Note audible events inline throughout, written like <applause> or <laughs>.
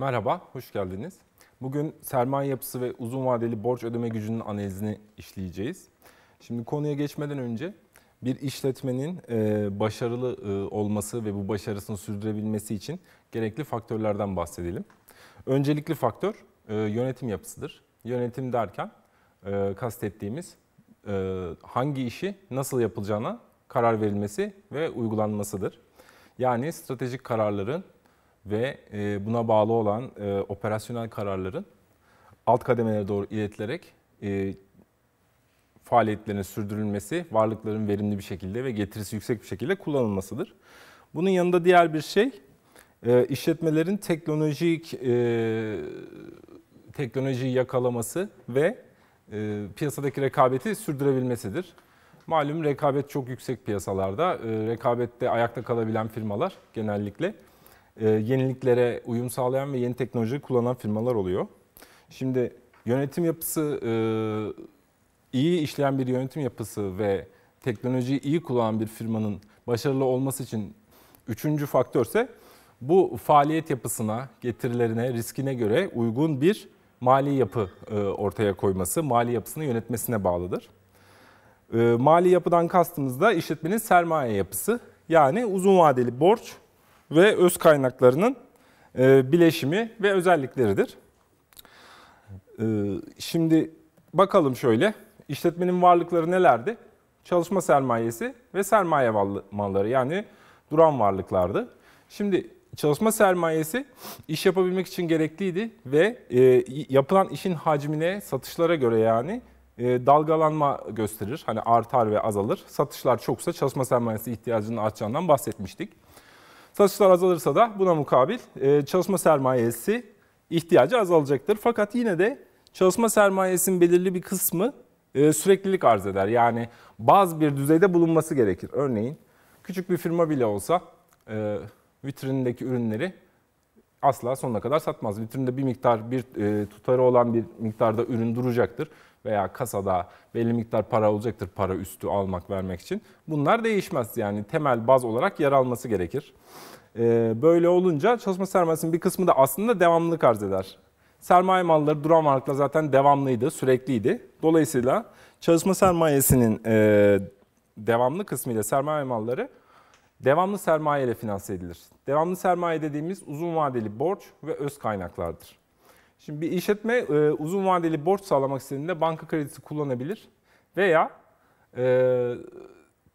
Merhaba, hoş geldiniz. Bugün sermaye yapısı ve uzun vadeli borç ödeme gücünün analizini işleyeceğiz. Şimdi konuya geçmeden önce bir işletmenin e, başarılı e, olması ve bu başarısını sürdürebilmesi için gerekli faktörlerden bahsedelim. Öncelikli faktör e, yönetim yapısıdır. Yönetim derken kastettiğimiz hangi işi nasıl yapılacağına karar verilmesi ve uygulanmasıdır. Yani stratejik kararların ve e, buna bağlı olan e, operasyonel kararların alt kademelere doğru iletilerek e, faaliyetlerin sürdürülmesi, varlıkların verimli bir şekilde ve getirisi yüksek bir şekilde kullanılmasıdır. Bunun yanında diğer bir şey işletmelerin teknolojik teknolojiyi yakalaması ve piyasadaki rekabeti sürdürebilmesidir. Malum rekabet çok yüksek piyasalarda. Rekabette ayakta kalabilen firmalar genellikle e, yeniliklere uyum sağlayan ve yeni teknolojiyi kullanan firmalar oluyor. Şimdi yönetim yapısı e, iyi işleyen bir yönetim yapısı ve teknolojiyi iyi kullanan bir firmanın başarılı olması için üçüncü faktör ise bu faaliyet yapısına, getirilerine, riskine göre uygun bir mali yapı e, ortaya koyması, mali yapısını yönetmesine bağlıdır. Mali yapıdan kastımız da işletmenin sermaye yapısı. Yani uzun vadeli borç ve öz kaynaklarının e, bileşimi ve özellikleridir. E, şimdi bakalım şöyle. İşletmenin varlıkları nelerdi? Çalışma sermayesi ve sermaye malları yani duran varlıklardı. Şimdi çalışma sermayesi iş yapabilmek için gerekliydi ve e, yapılan işin hacmine, satışlara göre yani e, dalgalanma gösterir. Hani artar ve azalır. Satışlar çoksa çalışma sermayesi ihtiyacının artacağından bahsetmiştik. Satışlar azalırsa da buna mukabil e, çalışma sermayesi ihtiyacı azalacaktır. Fakat yine de çalışma sermayesinin belirli bir kısmı e, süreklilik arz eder. Yani bazı bir düzeyde bulunması gerekir. Örneğin küçük bir firma bile olsa e, vitrinindeki ürünleri asla sonuna kadar satmaz. Vitrinde bir miktar bir tutarı olan bir miktarda ürün duracaktır veya kasada belli miktar para olacaktır para üstü almak vermek için. Bunlar değişmez yani temel baz olarak yer alması gerekir. Ee, böyle olunca çalışma sermayesinin bir kısmı da aslında devamlılık arz eder. Sermaye malları duran varlıklar zaten devamlıydı, sürekliydi. Dolayısıyla çalışma sermayesinin e, devamlı kısmı ile sermaye malları devamlı sermaye ile finanse edilir. Devamlı sermaye dediğimiz uzun vadeli borç ve öz kaynaklardır. Şimdi bir işletme e, uzun vadeli borç sağlamak istediğinde banka kredisi kullanabilir veya e,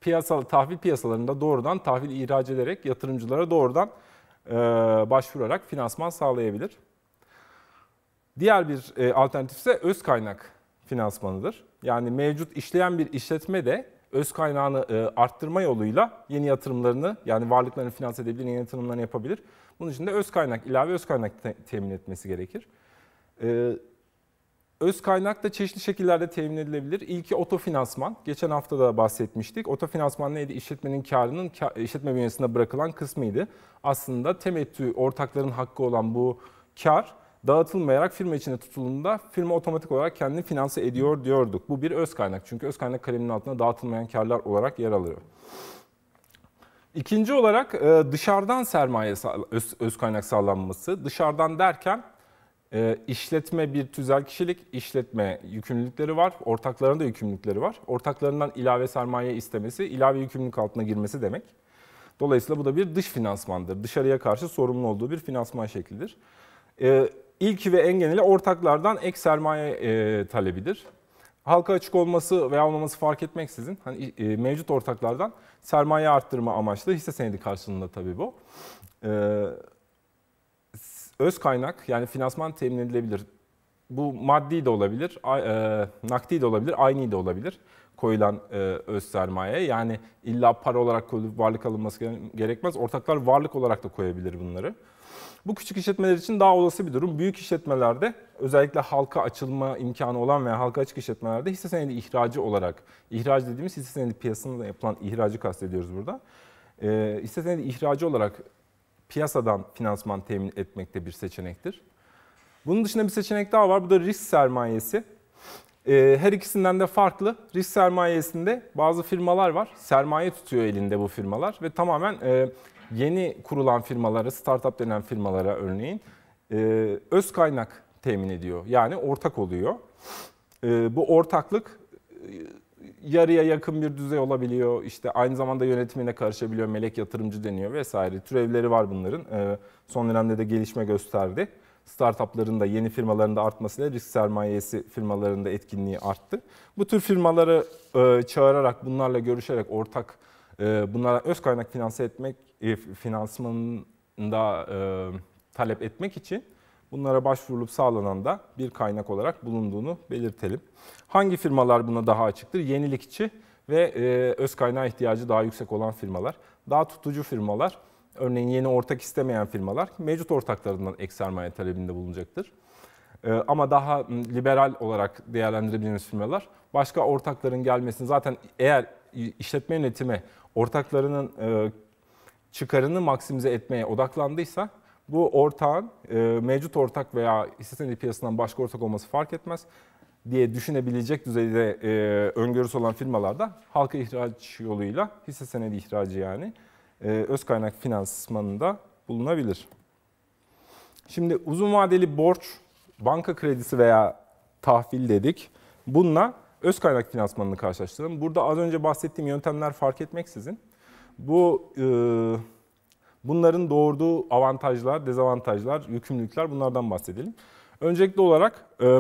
piyasal tahvil piyasalarında doğrudan tahvil ihraç ederek yatırımcılara doğrudan e, başvurarak finansman sağlayabilir. Diğer bir e, alternatif ise öz kaynak finansmanıdır. Yani mevcut işleyen bir işletme de öz kaynağını e, arttırma yoluyla yeni yatırımlarını yani varlıklarını finanse edebilir, yeni yatırımlarını yapabilir. Bunun için de öz kaynak, ilave öz kaynak te- temin etmesi gerekir. Ee, öz kaynak da çeşitli şekillerde temin edilebilir. İlki otofinansman. Geçen hafta da bahsetmiştik. Otofinansman neydi? İşletmenin karının işletme bünyesinde bırakılan kısmıydı. Aslında temettü ortakların hakkı olan bu kar dağıtılmayarak firma içinde tutulduğunda firma otomatik olarak kendini finanse ediyor diyorduk. Bu bir öz kaynak. Çünkü öz kaynak kaleminin altında dağıtılmayan karlar olarak yer alıyor. İkinci olarak e, dışarıdan sermaye öz kaynak sağlanması. Dışarıdan derken e, işletme bir tüzel kişilik, işletme yükümlülükleri var, ortaklarına da yükümlülükleri var. Ortaklarından ilave sermaye istemesi, ilave yükümlülük altına girmesi demek. Dolayısıyla bu da bir dış finansmandır. Dışarıya karşı sorumlu olduğu bir finansman şeklidir. E, ee, ilki ve en geneli ortaklardan ek sermaye e, talebidir. Halka açık olması veya olmaması fark etmeksizin hani, e, mevcut ortaklardan sermaye arttırma amaçlı hisse senedi karşılığında tabii bu. E, öz kaynak yani finansman temin edilebilir. Bu maddi de olabilir, e, nakdi de olabilir, aynı de olabilir koyulan e, öz sermaye. Yani illa para olarak koyulup varlık alınması gerekmez. Ortaklar varlık olarak da koyabilir bunları. Bu küçük işletmeler için daha olası bir durum. Büyük işletmelerde özellikle halka açılma imkanı olan veya halka açık işletmelerde hisse senedi ihracı olarak, ihraç dediğimiz hisse senedi piyasasında yapılan ihracı kastediyoruz burada. E, hisse senedi ihracı olarak piyasadan finansman temin etmekte bir seçenektir. Bunun dışında bir seçenek daha var. Bu da risk sermayesi. Ee, her ikisinden de farklı. Risk sermayesinde bazı firmalar var. Sermaye tutuyor elinde bu firmalar ve tamamen e, yeni kurulan firmalara, startup denen firmalara örneğin e, öz kaynak temin ediyor. Yani ortak oluyor. E, bu ortaklık yarıya yakın bir düzey olabiliyor. İşte aynı zamanda yönetimine karışabiliyor. Melek yatırımcı deniyor vesaire. Türevleri var bunların. Ee, son dönemde de gelişme gösterdi. Startupların da yeni firmaların da artmasıyla risk sermayesi firmalarında etkinliği arttı. Bu tür firmaları e, çağırarak, bunlarla görüşerek ortak e, bunlara öz kaynak finanse etmek, e, finansmanında e, talep etmek için Bunlara başvurulup sağlanan da bir kaynak olarak bulunduğunu belirtelim. Hangi firmalar buna daha açıktır? Yenilikçi ve e, öz kaynağı ihtiyacı daha yüksek olan firmalar. Daha tutucu firmalar, örneğin yeni ortak istemeyen firmalar mevcut ortaklarından ek sermaye talebinde bulunacaktır. E, ama daha liberal olarak değerlendirebileceğimiz firmalar başka ortakların gelmesini zaten eğer işletme yönetimi ortaklarının e, çıkarını maksimize etmeye odaklandıysa bu ortağın e, mevcut ortak veya hisse senedi piyasasından başka ortak olması fark etmez diye düşünebilecek düzeyde e, öngörüsü olan firmalarda halka ihraç yoluyla hisse senedi ihracı yani e, öz kaynak finansmanında bulunabilir. Şimdi uzun vadeli borç, banka kredisi veya tahvil dedik. Bununla öz kaynak finansmanını karşılaştıralım. Burada az önce bahsettiğim yöntemler fark etmeksizin bu e, Bunların doğurduğu avantajlar, dezavantajlar, yükümlülükler bunlardan bahsedelim. Öncelikli olarak e,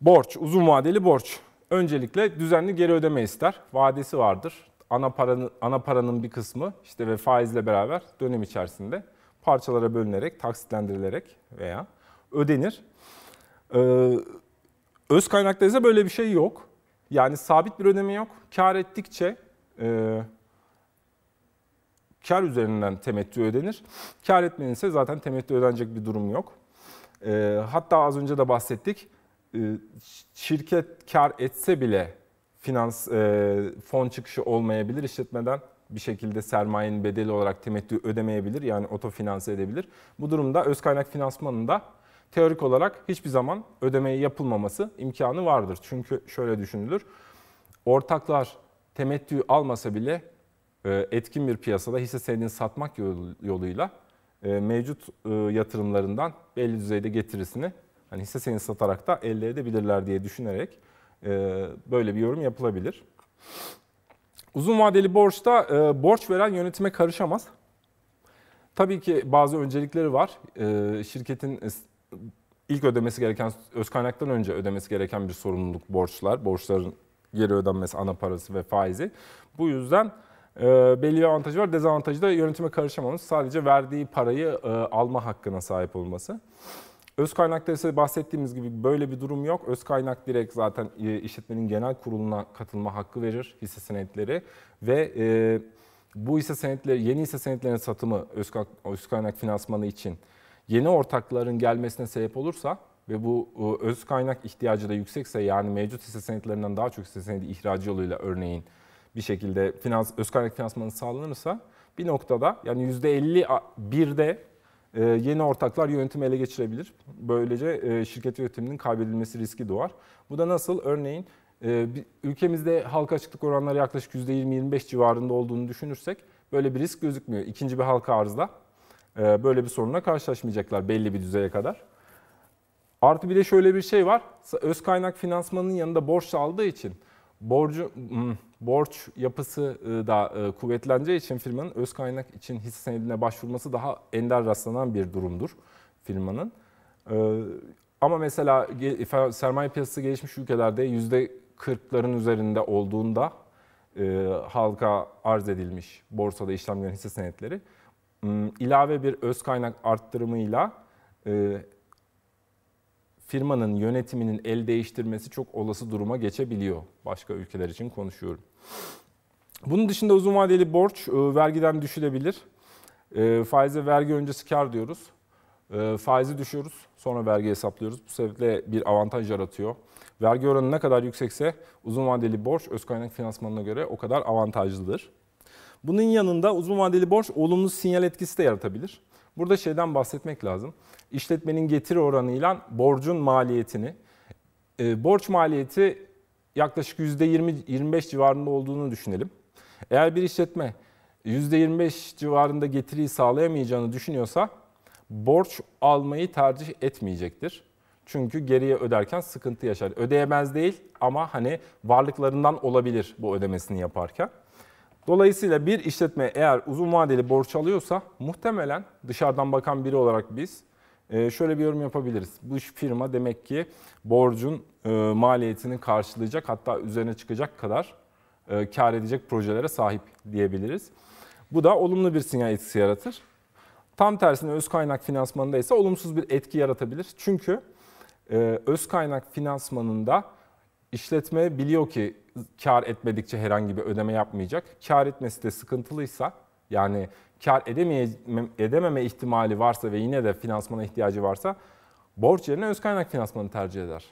borç, uzun vadeli borç. Öncelikle düzenli geri ödeme ister. Vadesi vardır. Ana paranın, ana paranın bir kısmı işte ve faizle beraber dönem içerisinde parçalara bölünerek, taksitlendirilerek veya ödenir. Ee, öz kaynakta ise böyle bir şey yok. Yani sabit bir ödeme yok. Kar ettikçe e, kar üzerinden temettü ödenir. Kar etmenin ise zaten temettü ödenecek bir durum yok. E, hatta az önce de bahsettik. E, şirket kar etse bile finans e, fon çıkışı olmayabilir işletmeden bir şekilde sermayenin bedeli olarak temettü ödemeyebilir. Yani otofinanse edebilir. Bu durumda öz kaynak finansmanında teorik olarak hiçbir zaman ödemeyi yapılmaması imkanı vardır. Çünkü şöyle düşünülür. Ortaklar temettü almasa bile ee, etkin bir piyasada hisse senedini satmak yoluyla e, mevcut e, yatırımlarından belli düzeyde getirisini hani hisse senedi satarak da elde edebilirler diye düşünerek e, böyle bir yorum yapılabilir. Uzun vadeli borçta borç veren yönetime karışamaz. Tabii ki bazı öncelikleri var. Şirketin ilk ödemesi gereken, öz kaynaktan önce ödemesi gereken bir sorumluluk borçlar. Borçların geri ödenmesi, ana parası ve faizi. Bu yüzden ee, belli bir avantajı var. Dezavantajı da yönetime karışamaması, Sadece verdiği parayı e, alma hakkına sahip olması. Öz kaynakta ise bahsettiğimiz gibi böyle bir durum yok. Öz kaynak direkt zaten e, işletmenin genel kuruluna katılma hakkı verir hisse senetleri ve e, bu hisse senetleri yeni hisse senetlerinin satımı öz kaynak, öz kaynak finansmanı için yeni ortakların gelmesine sebep olursa ve bu öz kaynak ihtiyacı da yüksekse yani mevcut hisse senetlerinden daha çok hisse senedi ihracı yoluyla örneğin bir şekilde finans, öz kaynak finansmanı sağlanırsa bir noktada yani yüzde %51'de e, yeni ortaklar yönetimi ele geçirebilir. Böylece e, şirket yönetiminin kaybedilmesi riski doğar. Bu da nasıl? Örneğin e, ülkemizde halka açıklık oranları yaklaşık %20-25 civarında olduğunu düşünürsek böyle bir risk gözükmüyor. İkinci bir halka arzda böyle bir soruna karşılaşmayacaklar belli bir düzeye kadar. Artı bir de şöyle bir şey var. Öz kaynak finansmanının yanında borç aldığı için Borcu, hmm, borç yapısı e, da e, kuvvetleneceği için firmanın öz kaynak için hisse senedine başvurması daha ender rastlanan bir durumdur firmanın. E, ama mesela sermaye piyasası gelişmiş ülkelerde yüzde %40'ların üzerinde olduğunda halka arz edilmiş borsada işlem gören hisse senetleri hmm, ilave bir öz kaynak arttırımıyla firmanın yönetiminin el değiştirmesi çok olası duruma geçebiliyor. Başka ülkeler için konuşuyorum. Bunun dışında uzun vadeli borç e, vergiden düşülebilir. E, faize vergi öncesi kar diyoruz. E, faizi düşüyoruz, sonra vergi hesaplıyoruz. Bu sebeple bir avantaj yaratıyor. Vergi oranı ne kadar yüksekse uzun vadeli borç öz kaynak finansmanına göre o kadar avantajlıdır. Bunun yanında uzun vadeli borç olumlu sinyal etkisi de yaratabilir. Burada şeyden bahsetmek lazım işletmenin getiri oranıyla borcun maliyetini. E, borç maliyeti yaklaşık %20-25 civarında olduğunu düşünelim. Eğer bir işletme %25 civarında getiriyi sağlayamayacağını düşünüyorsa borç almayı tercih etmeyecektir. Çünkü geriye öderken sıkıntı yaşar. Ödeyemez değil ama hani varlıklarından olabilir bu ödemesini yaparken. Dolayısıyla bir işletme eğer uzun vadeli borç alıyorsa muhtemelen dışarıdan bakan biri olarak biz ee, şöyle bir yorum yapabiliriz. Bu firma demek ki borcun e, maliyetini karşılayacak hatta üzerine çıkacak kadar e, kar edecek projelere sahip diyebiliriz. Bu da olumlu bir sinyal etkisi yaratır. Tam tersine öz kaynak finansmanında ise olumsuz bir etki yaratabilir. Çünkü e, öz kaynak finansmanında işletme biliyor ki kar etmedikçe herhangi bir ödeme yapmayacak. Kar etmesi de sıkıntılıysa yani kar edemeye, edememe ihtimali varsa ve yine de finansmana ihtiyacı varsa borç yerine öz kaynak finansmanı tercih eder.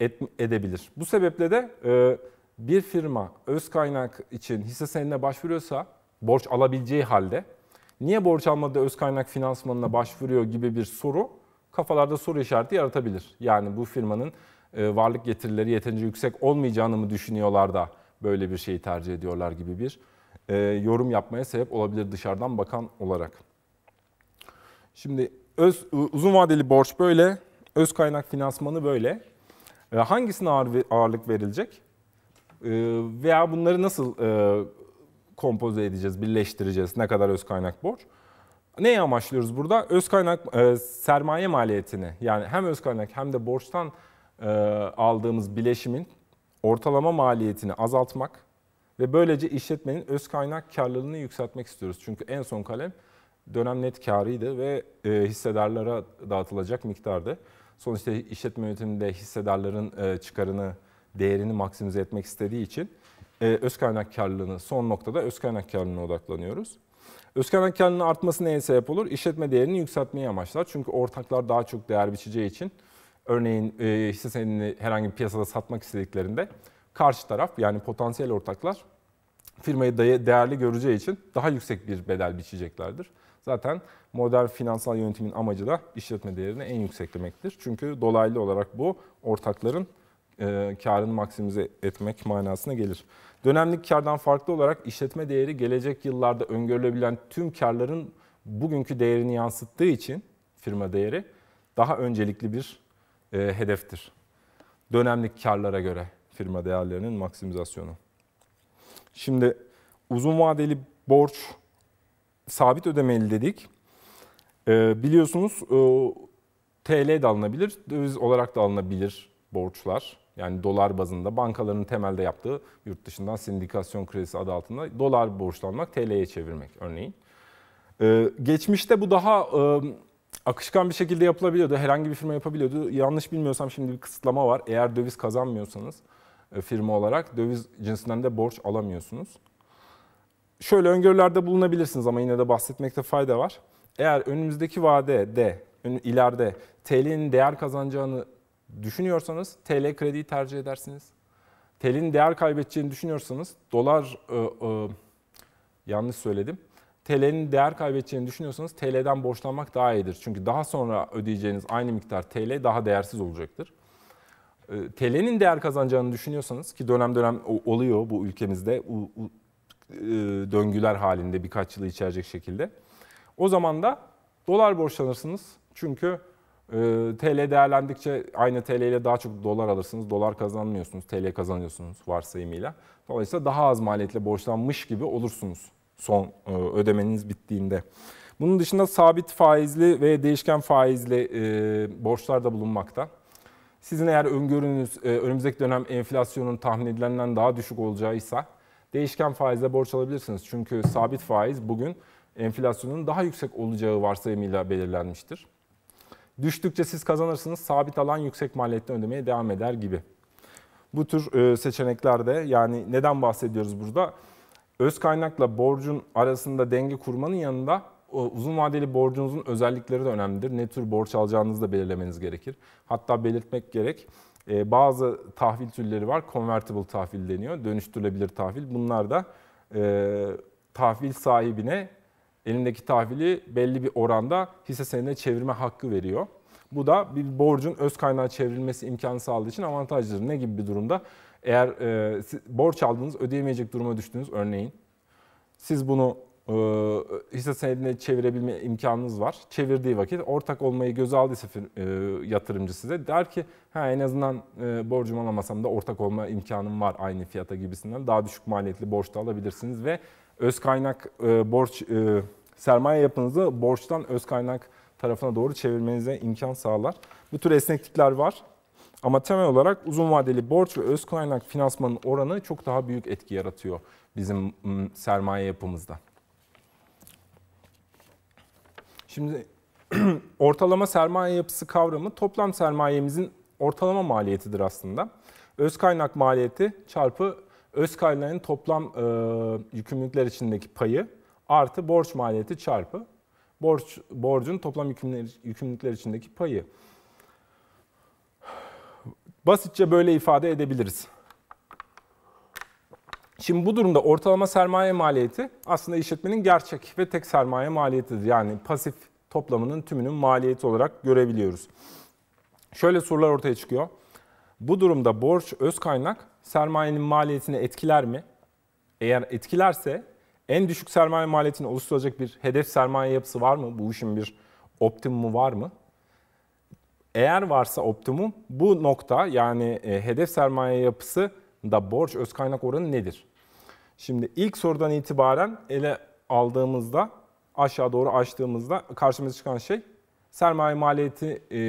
Et, edebilir. Bu sebeple de e, bir firma öz kaynak için hisse senedine başvuruyorsa borç alabileceği halde niye borç almadı öz kaynak finansmanına başvuruyor gibi bir soru kafalarda soru işareti yaratabilir. Yani bu firmanın e, varlık getirileri yeterince yüksek olmayacağını mı düşünüyorlar da böyle bir şeyi tercih ediyorlar gibi bir e, yorum yapmaya sebep olabilir dışarıdan bakan olarak. Şimdi öz uzun vadeli borç böyle, öz kaynak finansmanı böyle. E, hangisine ağır, ağırlık verilecek? E, veya bunları nasıl e, kompoze edeceğiz, birleştireceğiz? Ne kadar öz kaynak borç? Neyi amaçlıyoruz burada? Öz kaynak e, sermaye maliyetini yani hem öz kaynak hem de borçtan e, aldığımız bileşimin ortalama maliyetini azaltmak ve böylece işletmenin öz kaynak karlılığını yükseltmek istiyoruz. Çünkü en son kalem dönem net karıydı ve e, hissedarlara dağıtılacak miktardı. Sonuçta işletme yönetiminde hissedarların e, çıkarını, değerini maksimize etmek istediği için e, öz kaynak karlılığını, son noktada öz kaynak karlılığına odaklanıyoruz. Öz kaynak karlılığının artması neye sebep olur? İşletme değerini yükseltmeyi amaçlar. Çünkü ortaklar daha çok değer biçeceği için örneğin e, hisse senedini herhangi bir piyasada satmak istediklerinde karşı taraf yani potansiyel ortaklar firmayı değerli göreceği için daha yüksek bir bedel biçeceklerdir. Zaten modern finansal yönetimin amacı da işletme değerini en yükseklemektir. Çünkü dolaylı olarak bu ortakların e, karını maksimize etmek manasına gelir. Dönemlik kardan farklı olarak işletme değeri gelecek yıllarda öngörülebilen tüm karların bugünkü değerini yansıttığı için firma değeri daha öncelikli bir e, hedeftir. Dönemlik karlara göre firma değerlerinin maksimizasyonu. Şimdi uzun vadeli borç sabit ödemeli dedik. E, biliyorsunuz e, TL de alınabilir, döviz olarak da alınabilir borçlar. Yani dolar bazında bankaların temelde yaptığı yurt dışından sindikasyon kredisi adı altında dolar borçlanmak, TL'ye çevirmek örneğin. Ee, geçmişte bu daha e, akışkan bir şekilde yapılabiliyordu. Herhangi bir firma yapabiliyordu. Yanlış bilmiyorsam şimdi bir kısıtlama var. Eğer döviz kazanmıyorsanız e, firma olarak döviz cinsinden de borç alamıyorsunuz. Şöyle öngörülerde bulunabilirsiniz ama yine de bahsetmekte fayda var. Eğer önümüzdeki vadede, ileride TL'nin değer kazanacağını düşünüyorsanız TL krediyi tercih edersiniz. TL'nin değer kaybedeceğini düşünüyorsanız dolar e, e, yanlış söyledim. TL'nin değer kaybedeceğini düşünüyorsanız TL'den borçlanmak daha iyidir. Çünkü daha sonra ödeyeceğiniz aynı miktar TL daha değersiz olacaktır. Ee, TL'nin değer kazanacağını düşünüyorsanız ki dönem dönem oluyor bu ülkemizde u, u, e, döngüler halinde birkaç yılı içerecek şekilde. O zaman da dolar borçlanırsınız. Çünkü e, TL değerlendikçe aynı TL ile daha çok dolar alırsınız. Dolar kazanmıyorsunuz, TL kazanıyorsunuz varsayımıyla. Dolayısıyla daha az maliyetle borçlanmış gibi olursunuz son e, ödemeniz bittiğinde. Bunun dışında sabit faizli ve değişken faizli e, borçlar da bulunmakta. Sizin eğer öngörünüz e, önümüzdeki dönem enflasyonun tahmin edilenden daha düşük olacağıysa değişken faizle borç alabilirsiniz. Çünkü sabit faiz bugün enflasyonun daha yüksek olacağı varsayımıyla belirlenmiştir. Düştükçe siz kazanırsınız, sabit alan yüksek maliyetten ödemeye devam eder gibi. Bu tür e, seçeneklerde yani neden bahsediyoruz burada? Öz kaynakla borcun arasında denge kurmanın yanında uzun vadeli borcunuzun özellikleri de önemlidir. Ne tür borç alacağınızı da belirlemeniz gerekir. Hatta belirtmek gerek e, bazı tahvil türleri var. Convertible tahvil deniyor. Dönüştürülebilir tahvil. Bunlar da e, tahvil sahibine elindeki tahvili belli bir oranda hisse senedine çevirme hakkı veriyor. Bu da bir borcun öz kaynağa çevrilmesi imkanı sağladığı için avantajdır. Ne gibi bir durumda? Eğer e, borç aldınız, ödeyemeyecek duruma düştünüz örneğin. Siz bunu ee, hisse senedine çevirebilme imkanınız var. Çevirdiği vakit ortak olmayı göze aldıysa e, yatırımcı size der ki ha en azından e, borcumu alamasam da ortak olma imkanım var aynı fiyata gibisinden. Daha düşük maliyetli borç da alabilirsiniz ve öz kaynak e, borç sermaye yapınızı borçtan öz kaynak tarafına doğru çevirmenize imkan sağlar. Bu tür esneklikler var. Ama temel olarak uzun vadeli borç ve öz kaynak finansmanın oranı çok daha büyük etki yaratıyor bizim sermaye yapımızda. Şimdi <clears throat> ortalama sermaye yapısı kavramı toplam sermayemizin ortalama maliyetidir aslında. Öz kaynak maliyeti çarpı öz kaynağın toplam e, yükümlülükler içindeki payı artı borç maliyeti çarpı borç borcun toplam yükümlülükler, yükümlülükler içindeki payı. <sighs> Basitçe böyle ifade edebiliriz. Şimdi bu durumda ortalama sermaye maliyeti aslında işletmenin gerçek ve tek sermaye maliyetidir. Yani pasif toplamının tümünün maliyeti olarak görebiliyoruz. Şöyle sorular ortaya çıkıyor. Bu durumda borç öz kaynak sermayenin maliyetini etkiler mi? Eğer etkilerse en düşük sermaye maliyetini oluşturacak bir hedef sermaye yapısı var mı? Bu işin bir optimumu var mı? Eğer varsa optimum bu nokta yani e, hedef sermaye yapısı da borç öz kaynak oranı nedir? Şimdi ilk sorudan itibaren ele aldığımızda, aşağı doğru açtığımızda karşımıza çıkan şey sermaye maliyeti e,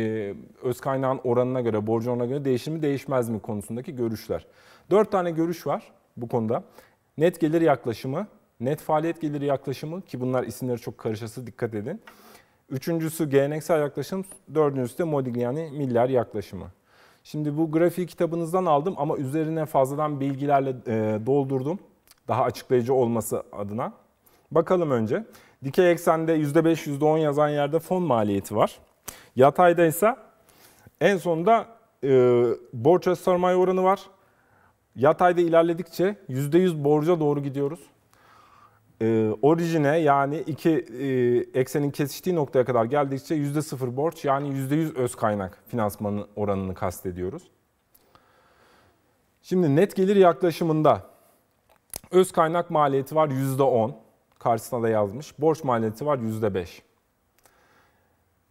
öz kaynağın oranına göre, borcu oranına göre değişir mi değişmez mi konusundaki görüşler. Dört tane görüş var bu konuda. Net gelir yaklaşımı, net faaliyet geliri yaklaşımı ki bunlar isimleri çok karışası dikkat edin. Üçüncüsü geleneksel yaklaşım, dördüncüsü de modigliani miller yaklaşımı. Şimdi bu grafiği kitabınızdan aldım ama üzerine fazladan bilgilerle e, doldurdum daha açıklayıcı olması adına. Bakalım önce. Dikey eksende %5, %10 yazan yerde fon maliyeti var. Yatayda ise en sonunda e, borç öz sermaye oranı var. Yatayda ilerledikçe %100 borca doğru gidiyoruz. E, orijine yani iki e, eksenin kesiştiği noktaya kadar geldikçe %0 borç yani %100 öz kaynak finansmanın oranını kastediyoruz. Şimdi net gelir yaklaşımında Öz kaynak maliyeti var %10. Karşısına da yazmış. Borç maliyeti var %5.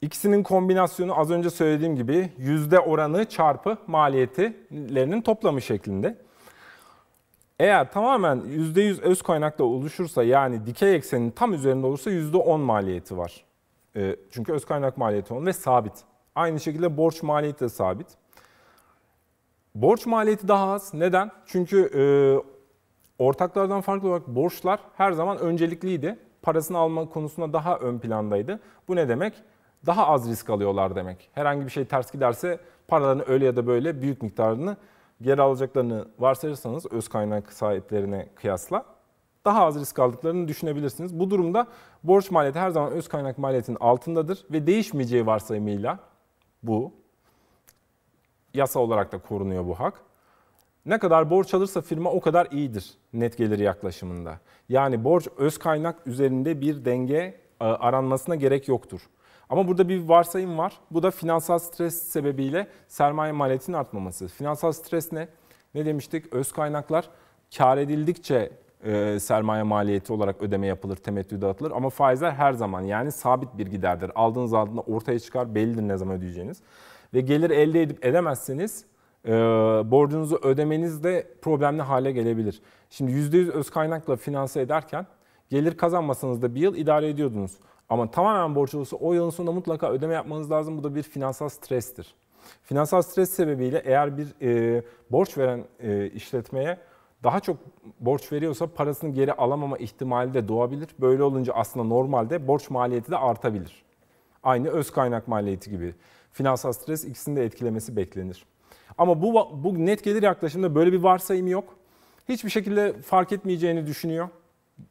İkisinin kombinasyonu az önce söylediğim gibi yüzde oranı çarpı maliyetlerinin toplamı şeklinde. Eğer tamamen %100 öz kaynakla oluşursa yani dikey eksenin tam üzerinde olursa %10 maliyeti var. Ee, çünkü öz kaynak maliyeti 10 ve sabit. Aynı şekilde borç maliyeti de sabit. Borç maliyeti daha az. Neden? Çünkü e, Ortaklardan farklı olarak borçlar her zaman öncelikliydi. Parasını alma konusunda daha ön plandaydı. Bu ne demek? Daha az risk alıyorlar demek. Herhangi bir şey ters giderse paralarını öyle ya da böyle büyük miktarını geri alacaklarını varsayırsanız öz kaynak sahiplerine kıyasla daha az risk aldıklarını düşünebilirsiniz. Bu durumda borç maliyeti her zaman öz kaynak maliyetinin altındadır ve değişmeyeceği varsayımıyla bu yasa olarak da korunuyor bu hak. Ne kadar borç alırsa firma o kadar iyidir net geliri yaklaşımında. Yani borç öz kaynak üzerinde bir denge e, aranmasına gerek yoktur. Ama burada bir varsayım var. Bu da finansal stres sebebiyle sermaye maliyetinin artmaması. Finansal stres ne? Ne demiştik? Öz kaynaklar kar edildikçe e, sermaye maliyeti olarak ödeme yapılır, temettü dağıtılır. Ama faizler her zaman yani sabit bir giderdir. Aldığınız aldığında ortaya çıkar, bellidir ne zaman ödeyeceğiniz. Ve gelir elde edip edemezseniz e, borcunuzu ödemeniz de problemli hale gelebilir. Şimdi %100 öz kaynakla finanse ederken gelir kazanmasanız da bir yıl idare ediyordunuz. Ama tamamen borç olursa o yılın sonunda mutlaka ödeme yapmanız lazım. Bu da bir finansal strestir. Finansal stres sebebiyle eğer bir e, borç veren e, işletmeye daha çok borç veriyorsa parasını geri alamama ihtimali de doğabilir. Böyle olunca aslında normalde borç maliyeti de artabilir. Aynı öz kaynak maliyeti gibi. Finansal stres ikisini de etkilemesi beklenir. Ama bu, bu net gelir yaklaşımda böyle bir varsayım yok. Hiçbir şekilde fark etmeyeceğini düşünüyor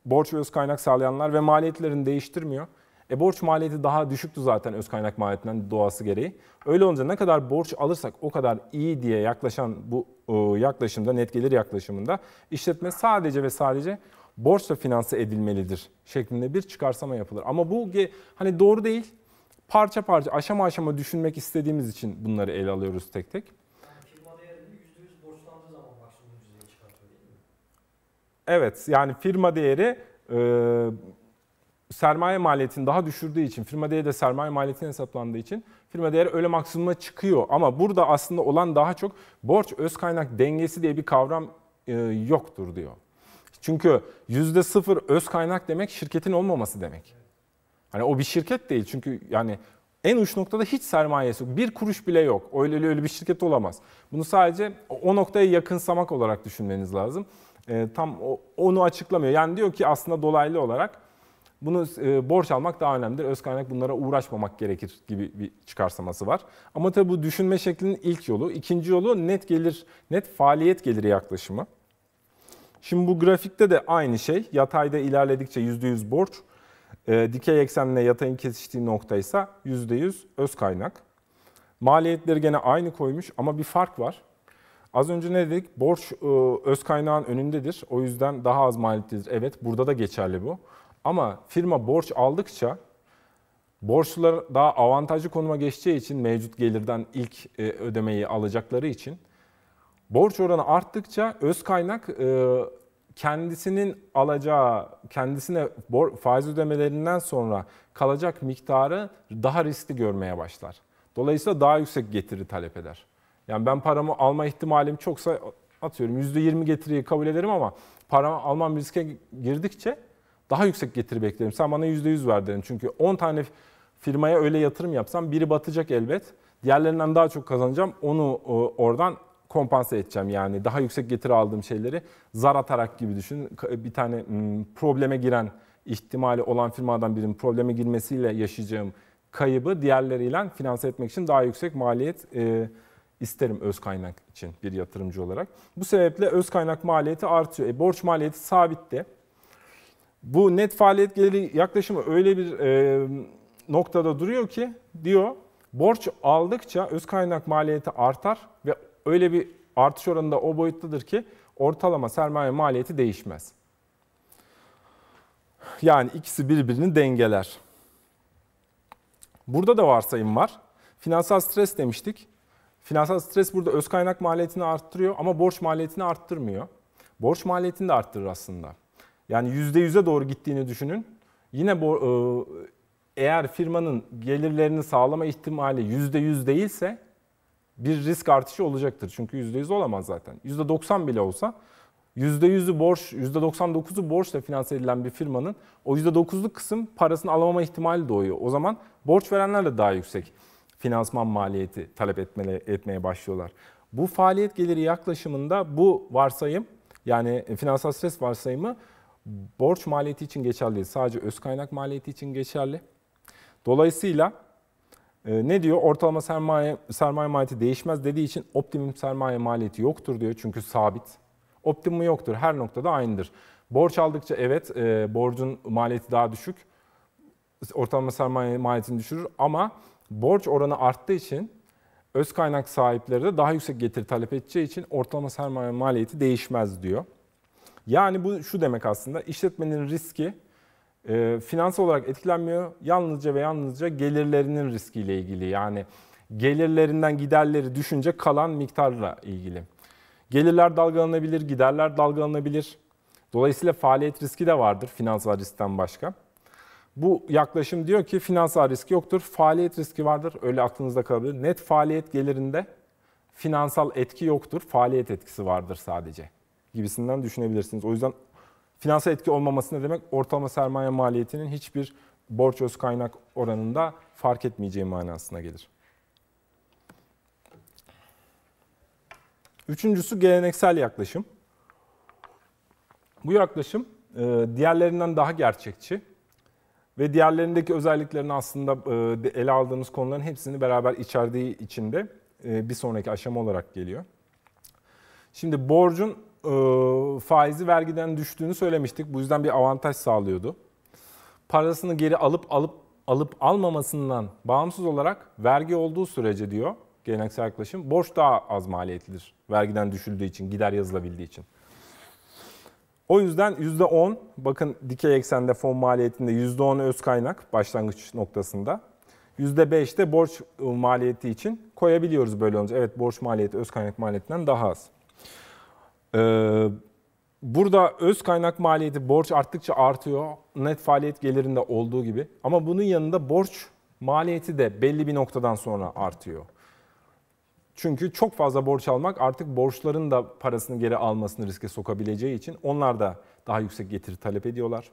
borç ve öz kaynak sağlayanlar ve maliyetlerini değiştirmiyor. E borç maliyeti daha düşüktü zaten öz kaynak maliyetinden doğası gereği. Öyle olunca ne kadar borç alırsak o kadar iyi diye yaklaşan bu e, yaklaşımda, net gelir yaklaşımında işletme sadece ve sadece borçla finanse edilmelidir şeklinde bir çıkarsama yapılır. Ama bu hani doğru değil. Parça parça, aşama aşama düşünmek istediğimiz için bunları ele alıyoruz tek tek. Evet yani firma değeri e, sermaye maliyetini daha düşürdüğü için, firma değeri de sermaye maliyetine hesaplandığı için firma değeri öyle maksimuma çıkıyor. Ama burada aslında olan daha çok borç öz kaynak dengesi diye bir kavram e, yoktur diyor. Çünkü sıfır öz kaynak demek şirketin olmaması demek. Hani o bir şirket değil çünkü yani en uç noktada hiç sermayesi yok. Bir kuruş bile yok. Öyle öyle bir şirket olamaz. Bunu sadece o noktaya yakınsamak olarak düşünmeniz lazım. Ee, tam onu açıklamıyor. Yani diyor ki aslında dolaylı olarak bunu e, borç almak daha önemlidir. Öz kaynak bunlara uğraşmamak gerekir gibi bir çıkarsaması var. Ama tabii bu düşünme şeklinin ilk yolu. ikinci yolu net gelir, net faaliyet geliri yaklaşımı. Şimdi bu grafikte de aynı şey. Yatayda ilerledikçe %100 borç, ee, dikey eksenle yatayın kesiştiği nokta ise %100 öz kaynak. Maliyetleri gene aynı koymuş ama bir fark var. Az önce ne dedik? Borç e, öz kaynağın önündedir. O yüzden daha az maliyetlidir. Evet burada da geçerli bu. Ama firma borç aldıkça borçlular daha avantajlı konuma geçeceği için mevcut gelirden ilk e, ödemeyi alacakları için borç oranı arttıkça öz kaynak e, kendisinin alacağı, kendisine faiz ödemelerinden sonra kalacak miktarı daha riskli görmeye başlar. Dolayısıyla daha yüksek getiri talep eder. Yani ben paramı alma ihtimalim çoksa atıyorum %20 getiriyi kabul ederim ama paramı almam riske girdikçe daha yüksek getiri beklerim. Sen bana %100 ver derim. Çünkü 10 tane firmaya öyle yatırım yapsam biri batacak elbet. Diğerlerinden daha çok kazanacağım. Onu e, oradan kompanse edeceğim yani. Daha yüksek getiri aldığım şeyleri zar atarak gibi düşün. E, bir tane hmm, probleme giren ihtimali olan firmadan birinin probleme girmesiyle yaşayacağım kaybı diğerleriyle finanse etmek için daha yüksek maliyet e, isterim öz kaynak için bir yatırımcı olarak. Bu sebeple öz kaynak maliyeti artıyor. E, borç maliyeti sabit de. Bu net faaliyet geliri yaklaşımı öyle bir e, noktada duruyor ki diyor borç aldıkça öz kaynak maliyeti artar ve öyle bir artış oranında o boyuttadır ki ortalama sermaye maliyeti değişmez. Yani ikisi birbirini dengeler. Burada da varsayım var. Finansal stres demiştik. Finansal stres burada öz kaynak maliyetini arttırıyor ama borç maliyetini arttırmıyor. Borç maliyetini de arttırır aslında. Yani %100'e doğru gittiğini düşünün. Yine e, eğer firmanın gelirlerini sağlama ihtimali %100 değilse bir risk artışı olacaktır. Çünkü %100 olamaz zaten. %90 bile olsa %100'ü borç, %99'u borçla finanse edilen bir firmanın o %9'luk kısım parasını alamama ihtimali doğuyor. O zaman borç verenler de daha yüksek finansman maliyeti talep etmeye, etmeye başlıyorlar. Bu faaliyet geliri yaklaşımında bu varsayım yani finansal stres varsayımı borç maliyeti için geçerli değil. Sadece öz kaynak maliyeti için geçerli. Dolayısıyla e, ne diyor? Ortalama sermaye sermaye maliyeti değişmez dediği için optimum sermaye maliyeti yoktur diyor. Çünkü sabit. optimum yoktur. Her noktada aynıdır. Borç aldıkça evet e, borcun maliyeti daha düşük. Ortalama sermaye maliyetini düşürür ama borç oranı arttığı için öz kaynak sahipleri de daha yüksek getiri talep edeceği için ortalama sermaye maliyeti değişmez diyor. Yani bu şu demek aslında işletmenin riski e, finansal olarak etkilenmiyor. Yalnızca ve yalnızca gelirlerinin riskiyle ilgili. Yani gelirlerinden giderleri düşünce kalan miktarla ilgili. Gelirler dalgalanabilir, giderler dalgalanabilir. Dolayısıyla faaliyet riski de vardır finansal riskten başka. Bu yaklaşım diyor ki finansal risk yoktur, faaliyet riski vardır. Öyle aklınızda kalabilir. Net faaliyet gelirinde finansal etki yoktur, faaliyet etkisi vardır sadece gibisinden düşünebilirsiniz. O yüzden finansal etki olmaması ne demek? Ortalama sermaye maliyetinin hiçbir borç öz kaynak oranında fark etmeyeceği manasına gelir. Üçüncüsü geleneksel yaklaşım. Bu yaklaşım e, diğerlerinden daha gerçekçi. Ve diğerlerindeki özelliklerini aslında e, ele aldığımız konuların hepsini beraber içerdiği içinde e, bir sonraki aşama olarak geliyor. Şimdi borcun e, faizi vergiden düştüğünü söylemiştik. Bu yüzden bir avantaj sağlıyordu. Parasını geri alıp alıp alıp almamasından bağımsız olarak vergi olduğu sürece diyor geleneksel yaklaşım borç daha az maliyetlidir. Vergiden düşüldüğü için, gider yazılabildiği için. O yüzden %10, bakın dikey eksende fon maliyetinde %10 öz kaynak başlangıç noktasında. %5 de borç e, maliyeti için koyabiliyoruz böyle olunca. Evet borç maliyeti öz kaynak maliyetinden daha az. Ee, burada öz kaynak maliyeti borç arttıkça artıyor. Net faaliyet gelirinde olduğu gibi. Ama bunun yanında borç maliyeti de belli bir noktadan sonra artıyor. Çünkü çok fazla borç almak artık borçların da parasını geri almasını riske sokabileceği için onlar da daha yüksek getiri talep ediyorlar.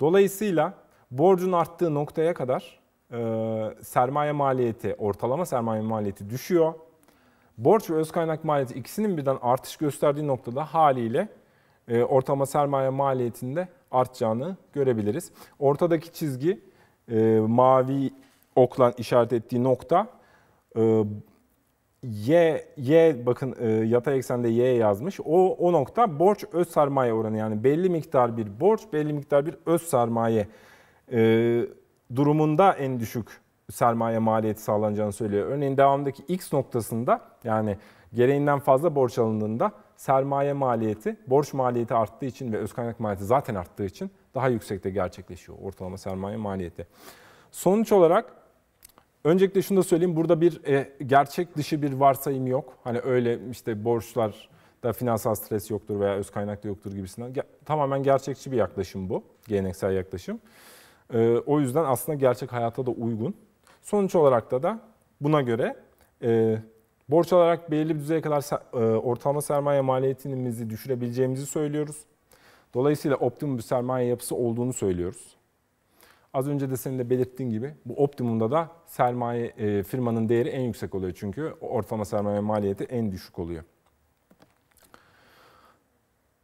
Dolayısıyla borcun arttığı noktaya kadar e, sermaye maliyeti, ortalama sermaye maliyeti düşüyor. Borç ve öz kaynak maliyeti ikisinin birden artış gösterdiği noktada haliyle e, ortalama sermaye maliyetinde artacağını görebiliriz. Ortadaki çizgi e, mavi oklan işaret ettiği nokta e, Y, Y bakın e, yatay eksende Y yazmış. O, o nokta borç öz sermaye oranı yani belli miktar bir borç, belli miktar bir öz sermaye e, durumunda en düşük sermaye maliyeti sağlanacağını söylüyor. Örneğin devamındaki X noktasında yani gereğinden fazla borç alındığında sermaye maliyeti, borç maliyeti arttığı için ve öz kaynak maliyeti zaten arttığı için daha yüksekte gerçekleşiyor ortalama sermaye maliyeti. Sonuç olarak Öncelikle şunu da söyleyeyim. Burada bir e, gerçek dışı bir varsayım yok. Hani öyle işte borçlar da finansal stres yoktur veya öz kaynaklı yoktur gibisinden. Ge- tamamen gerçekçi bir yaklaşım bu. Geleneksel yaklaşım. E, o yüzden aslında gerçek hayata da uygun. Sonuç olarak da da buna göre e, borç olarak belirli bir düzeye kadar e, ortalama sermaye maliyetimizi düşürebileceğimizi söylüyoruz. Dolayısıyla optimum bir sermaye yapısı olduğunu söylüyoruz. Az önce de senin de belirttiğin gibi bu optimumda da sermaye e, firmanın değeri en yüksek oluyor çünkü ortalama sermaye maliyeti en düşük oluyor.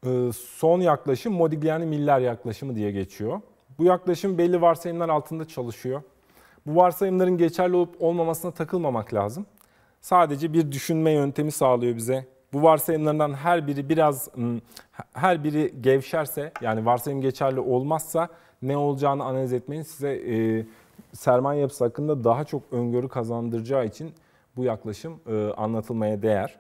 E, son yaklaşım Modigliani Miller yaklaşımı diye geçiyor. Bu yaklaşım belli varsayımlar altında çalışıyor. Bu varsayımların geçerli olup olmamasına takılmamak lazım. Sadece bir düşünme yöntemi sağlıyor bize. Bu varsayımlardan her biri biraz her biri gevşerse yani varsayım geçerli olmazsa ne olacağını analiz etmenin size e, sermaye yapısı hakkında daha çok öngörü kazandıracağı için bu yaklaşım e, anlatılmaya değer.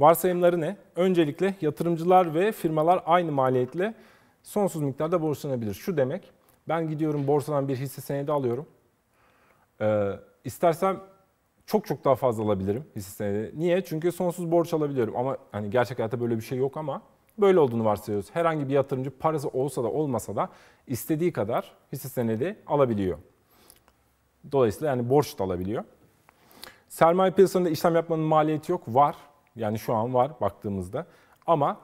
Varsayımları ne? Öncelikle yatırımcılar ve firmalar aynı maliyetle sonsuz miktarda borçlanabilir. Şu demek, ben gidiyorum borsadan bir hisse senedi alıyorum. Ee, istersem çok çok daha fazla alabilirim hisse senedi. Niye? Çünkü sonsuz borç alabiliyorum. Ama hani gerçek hayatta böyle bir şey yok ama Böyle olduğunu varsayıyoruz. Herhangi bir yatırımcı parası olsa da olmasa da istediği kadar hisse senedi alabiliyor. Dolayısıyla yani borç da alabiliyor. Sermaye piyasasında işlem yapmanın maliyeti yok. Var. Yani şu an var baktığımızda. Ama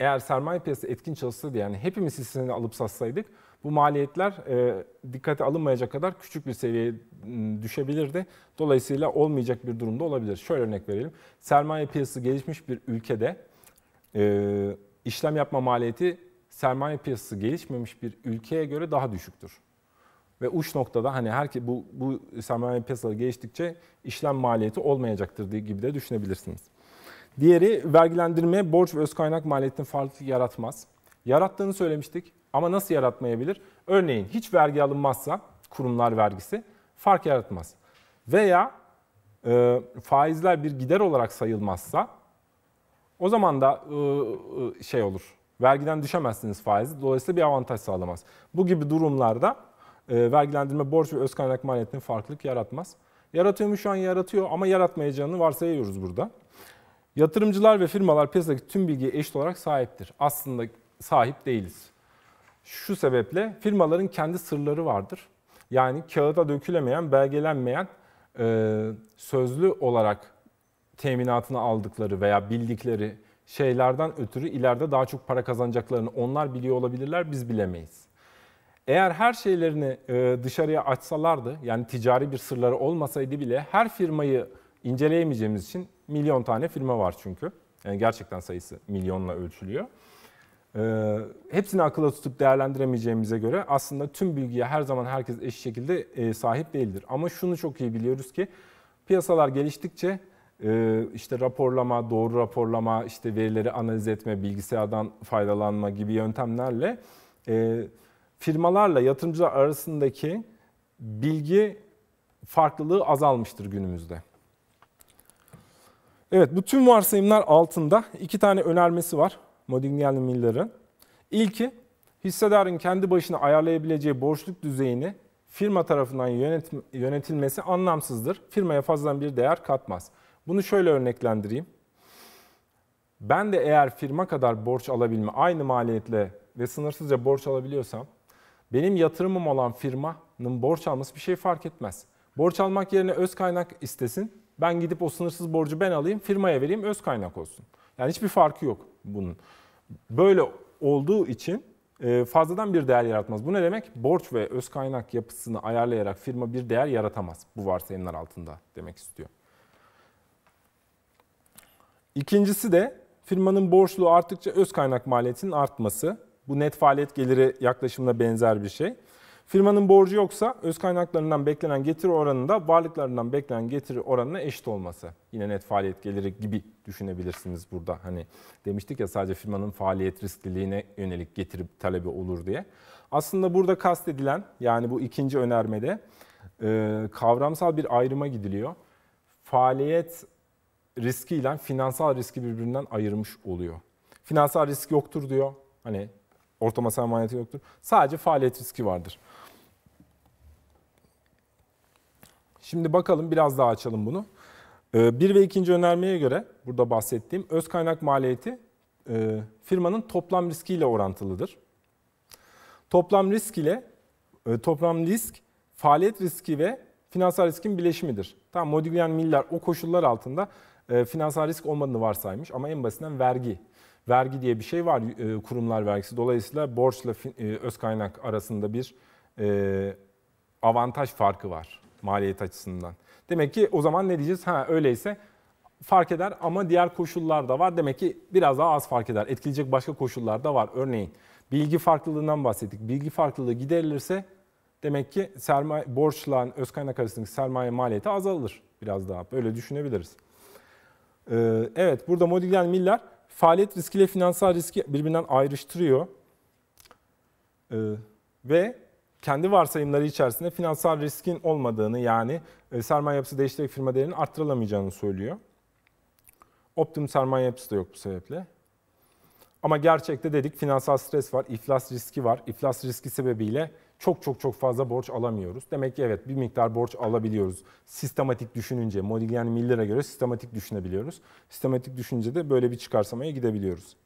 eğer sermaye piyasası etkin çalışsaydı yani hepimiz hissesini alıp satsaydık bu maliyetler e, dikkate alınmayacak kadar küçük bir seviyeye ıı, düşebilirdi. Dolayısıyla olmayacak bir durumda olabilir. Şöyle örnek verelim. Sermaye piyasası gelişmiş bir ülkede e, işlem yapma maliyeti sermaye piyasası gelişmemiş bir ülkeye göre daha düşüktür. Ve uç noktada hani herki bu, bu sermaye piyasaları geliştikçe işlem maliyeti olmayacaktır diye gibi de düşünebilirsiniz. Diğeri vergilendirme borç ve öz kaynak maliyetinin farklı yaratmaz. Yarattığını söylemiştik ama nasıl yaratmayabilir? Örneğin hiç vergi alınmazsa kurumlar vergisi fark yaratmaz. Veya e, faizler bir gider olarak sayılmazsa o zaman da ıı, ıı, şey olur. Vergiden düşemezsiniz faizi. Dolayısıyla bir avantaj sağlamaz. Bu gibi durumlarda ıı, vergilendirme borç ve öz kaynak maliyetinin farklılık yaratmaz. Yaratıyor mu şu an yaratıyor ama yaratmayacağını varsayıyoruz burada. Yatırımcılar ve firmalar piyasadaki tüm bilgiye eşit olarak sahiptir. Aslında sahip değiliz. Şu sebeple firmaların kendi sırları vardır. Yani kağıda dökülemeyen, belgelenmeyen sözlü olarak teminatını aldıkları veya bildikleri şeylerden ötürü ileride daha çok para kazanacaklarını onlar biliyor olabilirler, biz bilemeyiz. Eğer her şeylerini e, dışarıya açsalardı, yani ticari bir sırları olmasaydı bile her firmayı inceleyemeyeceğimiz için milyon tane firma var çünkü. Yani gerçekten sayısı milyonla ölçülüyor. E, hepsini akıla tutup değerlendiremeyeceğimize göre aslında tüm bilgiye her zaman herkes eşit şekilde e, sahip değildir. Ama şunu çok iyi biliyoruz ki piyasalar geliştikçe ee, işte raporlama, doğru raporlama, işte verileri analiz etme, bilgisayardan faydalanma gibi yöntemlerle e, firmalarla yatırımcılar arasındaki bilgi farklılığı azalmıştır günümüzde. Evet, bu tüm varsayımlar altında iki tane önermesi var Modigliani Miller'ın. İlki, hissedarın kendi başına ayarlayabileceği borçluk düzeyini firma tarafından yönetilmesi anlamsızdır. Firmaya fazladan bir değer katmaz. Bunu şöyle örneklendireyim. Ben de eğer firma kadar borç alabilme, aynı maliyetle ve sınırsızca borç alabiliyorsam, benim yatırımım olan firmanın borç alması bir şey fark etmez. Borç almak yerine öz kaynak istesin. Ben gidip o sınırsız borcu ben alayım, firmaya vereyim, öz kaynak olsun. Yani hiçbir farkı yok bunun. Böyle olduğu için e, fazladan bir değer yaratmaz. Bu ne demek? Borç ve öz kaynak yapısını ayarlayarak firma bir değer yaratamaz bu varsayımlar altında demek istiyor. İkincisi de firmanın borçlu arttıkça öz kaynak maliyetinin artması. Bu net faaliyet geliri yaklaşımına benzer bir şey. Firmanın borcu yoksa öz kaynaklarından beklenen getiri oranında varlıklarından beklenen getiri oranına eşit olması. Yine net faaliyet geliri gibi düşünebilirsiniz burada. Hani demiştik ya sadece firmanın faaliyet riskliliğine yönelik getiri talebi olur diye. Aslında burada kastedilen yani bu ikinci önermede e, kavramsal bir ayrıma gidiliyor. Faaliyet Riski ile finansal riski birbirinden ayırmış oluyor. Finansal risk yoktur diyor. Hani ortama sahne maliyeti yoktur. Sadece faaliyet riski vardır. Şimdi bakalım biraz daha açalım bunu. Ee, bir ve ikinci önermeye göre burada bahsettiğim öz kaynak maliyeti e, firmanın toplam riskiyle orantılıdır. Toplam risk ile e, toplam risk faaliyet riski ve finansal riskin bileşimidir. Tam Modigliani-Miller o koşullar altında e, finansal risk olmadığını varsaymış ama en basitinden vergi. Vergi diye bir şey var e, kurumlar vergisi. Dolayısıyla borçla e, öz kaynak arasında bir avantaj farkı var maliyet açısından. Demek ki o zaman ne diyeceğiz? Ha öyleyse fark eder ama diğer koşullar da var. Demek ki biraz daha az fark eder. Etkileyecek başka koşullar da var. Örneğin bilgi farklılığından bahsettik. Bilgi farklılığı giderilirse demek ki sermaye borçla öz kaynak arasındaki sermaye maliyeti azalır biraz daha. Böyle düşünebiliriz. Ee, evet burada Modigliani Miller faaliyet riski ile finansal riski birbirinden ayrıştırıyor. Ee, ve kendi varsayımları içerisinde finansal riskin olmadığını yani e, sermaye yapısı değiştirerek firma değerini arttırılamayacağını söylüyor. Optimum sermaye yapısı da yok bu sebeple. Ama gerçekte dedik finansal stres var, iflas riski var. İflas riski sebebiyle çok çok çok fazla borç alamıyoruz. Demek ki evet bir miktar borç alabiliyoruz. Sistematik düşününce, Modigliani Miller'a göre sistematik düşünebiliyoruz. Sistematik düşünce de böyle bir çıkarsamaya gidebiliyoruz.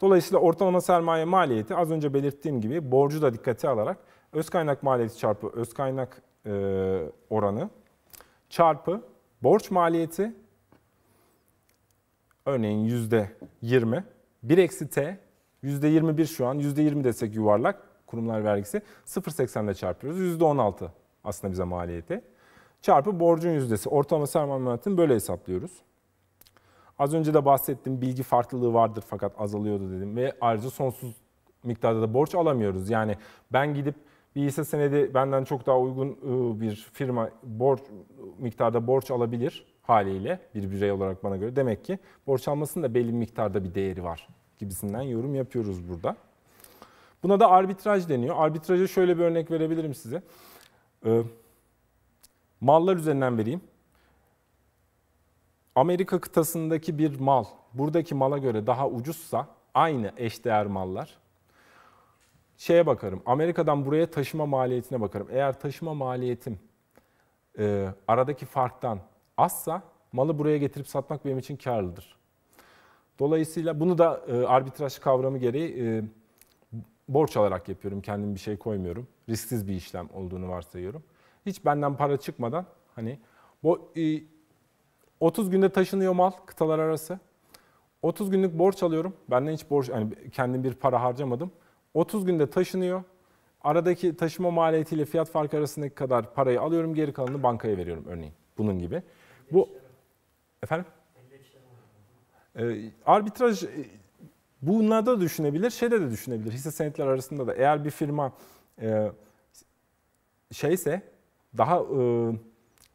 Dolayısıyla ortalama sermaye maliyeti az önce belirttiğim gibi borcu da dikkate alarak öz kaynak maliyeti çarpı öz kaynak e, oranı çarpı borç maliyeti örneğin %20 1 eksi t %21 şu an %20 desek yuvarlak kurumlar vergisi 0.80'de çarpıyoruz. %16 aslında bize maliyeti. Çarpı borcun yüzdesi. Ortalama sermaye maliyetini böyle hesaplıyoruz. Az önce de bahsettim bilgi farklılığı vardır fakat azalıyordu dedim. Ve ayrıca sonsuz miktarda da borç alamıyoruz. Yani ben gidip bir hisse senedi benden çok daha uygun ıı, bir firma borç miktarda borç alabilir haliyle bir birey olarak bana göre. Demek ki borç almasının da belli miktarda bir değeri var gibisinden yorum yapıyoruz burada. Buna da arbitraj deniyor. Arbitraja şöyle bir örnek verebilirim size. Ee, mallar üzerinden vereyim. Amerika kıtasındaki bir mal buradaki mala göre daha ucuzsa aynı eşdeğer mallar şeye bakarım. Amerika'dan buraya taşıma maliyetine bakarım. Eğer taşıma maliyetim e, aradaki farktan azsa malı buraya getirip satmak benim için karlıdır. Dolayısıyla bunu da e, arbitraj kavramı gereği e, borç alarak yapıyorum. Kendim bir şey koymuyorum. Risksiz bir işlem olduğunu varsayıyorum. Hiç benden para çıkmadan hani bu 30 günde taşınıyor mal kıtalar arası. 30 günlük borç alıyorum. Benden hiç borç yani kendim bir para harcamadım. 30 günde taşınıyor. Aradaki taşıma maliyetiyle fiyat farkı arasındaki kadar parayı alıyorum, geri kalanını bankaya veriyorum örneğin. Bunun gibi. Bu efendim? Ee, arbitraj Bunlarda da düşünebilir, şeyde de düşünebilir. Hisse senetler arasında da eğer bir firma e, şeyse daha e,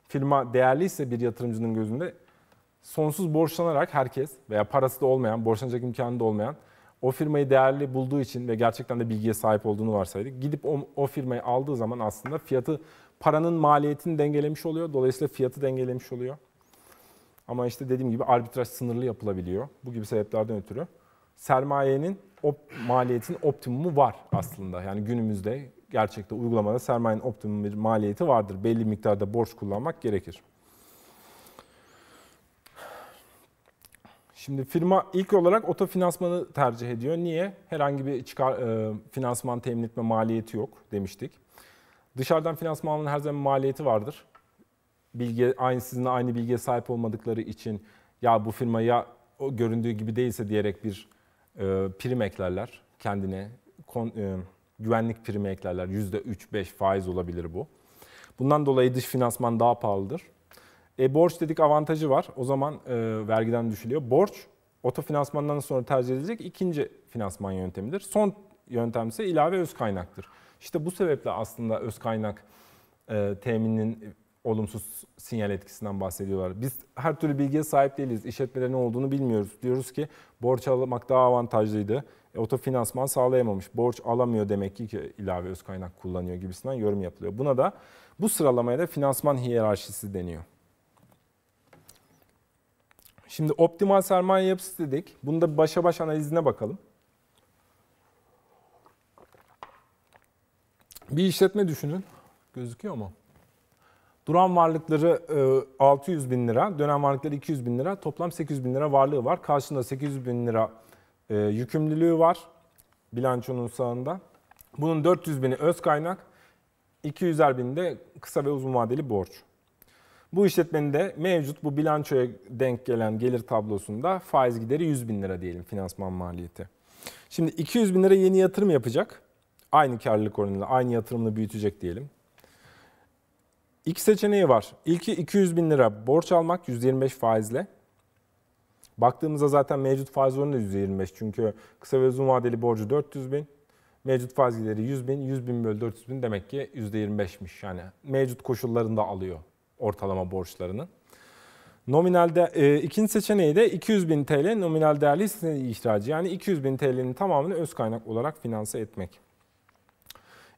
firma değerliyse bir yatırımcının gözünde sonsuz borçlanarak herkes veya parası da olmayan, borçlanacak imkanı da olmayan o firmayı değerli bulduğu için ve gerçekten de bilgiye sahip olduğunu varsaydık. Gidip o, o firmayı aldığı zaman aslında fiyatı paranın maliyetini dengelemiş oluyor. Dolayısıyla fiyatı dengelemiş oluyor. Ama işte dediğim gibi arbitraj sınırlı yapılabiliyor. Bu gibi sebeplerden ötürü sermayenin op, maliyetin optimumu var aslında. Yani günümüzde gerçekte uygulamada sermayenin optimum bir maliyeti vardır. Belli miktarda borç kullanmak gerekir. Şimdi firma ilk olarak oto tercih ediyor. Niye? Herhangi bir çıkar e, finansman temin etme maliyeti yok demiştik. Dışarıdan finansmanın her zaman maliyeti vardır. Bilgi aynı sizinle aynı bilgiye sahip olmadıkları için ya bu firma ya o göründüğü gibi değilse diyerek bir e, prim eklerler kendine. Kon, e, güvenlik primi eklerler. %3-5 faiz olabilir bu. Bundan dolayı dış finansman daha pahalıdır. E, borç dedik avantajı var. O zaman e, vergiden düşülüyor. Borç otofinansmandan sonra tercih edilecek ikinci finansman yöntemidir. Son yöntem ise ilave öz kaynaktır. İşte bu sebeple aslında öz kaynak e, teminin olumsuz sinyal etkisinden bahsediyorlar. Biz her türlü bilgiye sahip değiliz. İşletmede ne olduğunu bilmiyoruz. Diyoruz ki borç almak daha avantajlıydı. E, otofinansman sağlayamamış. Borç alamıyor demek ki, ki ilave öz kaynak kullanıyor gibisinden yorum yapılıyor. Buna da bu sıralamaya da finansman hiyerarşisi deniyor. Şimdi optimal sermaye yapısı dedik. Bunu da başa baş analizine bakalım. Bir işletme düşünün. Gözüküyor mu? Duran varlıkları 600 e, bin lira, dönem varlıkları 200 bin lira, toplam 800 bin lira varlığı var. Karşında 800 bin lira e, yükümlülüğü var bilançonun sağında. Bunun 400 bini öz kaynak, 200'er bin de kısa ve uzun vadeli borç. Bu işletmenin de mevcut bu bilançoya denk gelen gelir tablosunda faiz gideri 100 bin lira diyelim finansman maliyeti. Şimdi 200 bin lira yeni yatırım yapacak. Aynı karlılık oranıyla aynı yatırımla büyütecek diyelim. İki seçeneği var. İlki 200 bin lira borç almak 125 faizle. Baktığımızda zaten mevcut faiz oranı da %25. Çünkü kısa ve uzun vadeli borcu 400 bin. Mevcut faizleri 100 bin. 100 bin bölü 400 bin demek ki %25'miş. Yani mevcut koşullarında alıyor ortalama borçlarını. Nominalde e, ikinci seçeneği de 200 bin TL nominal değerli hissesinin ihracı. Yani 200 bin TL'nin tamamını öz kaynak olarak finanse etmek.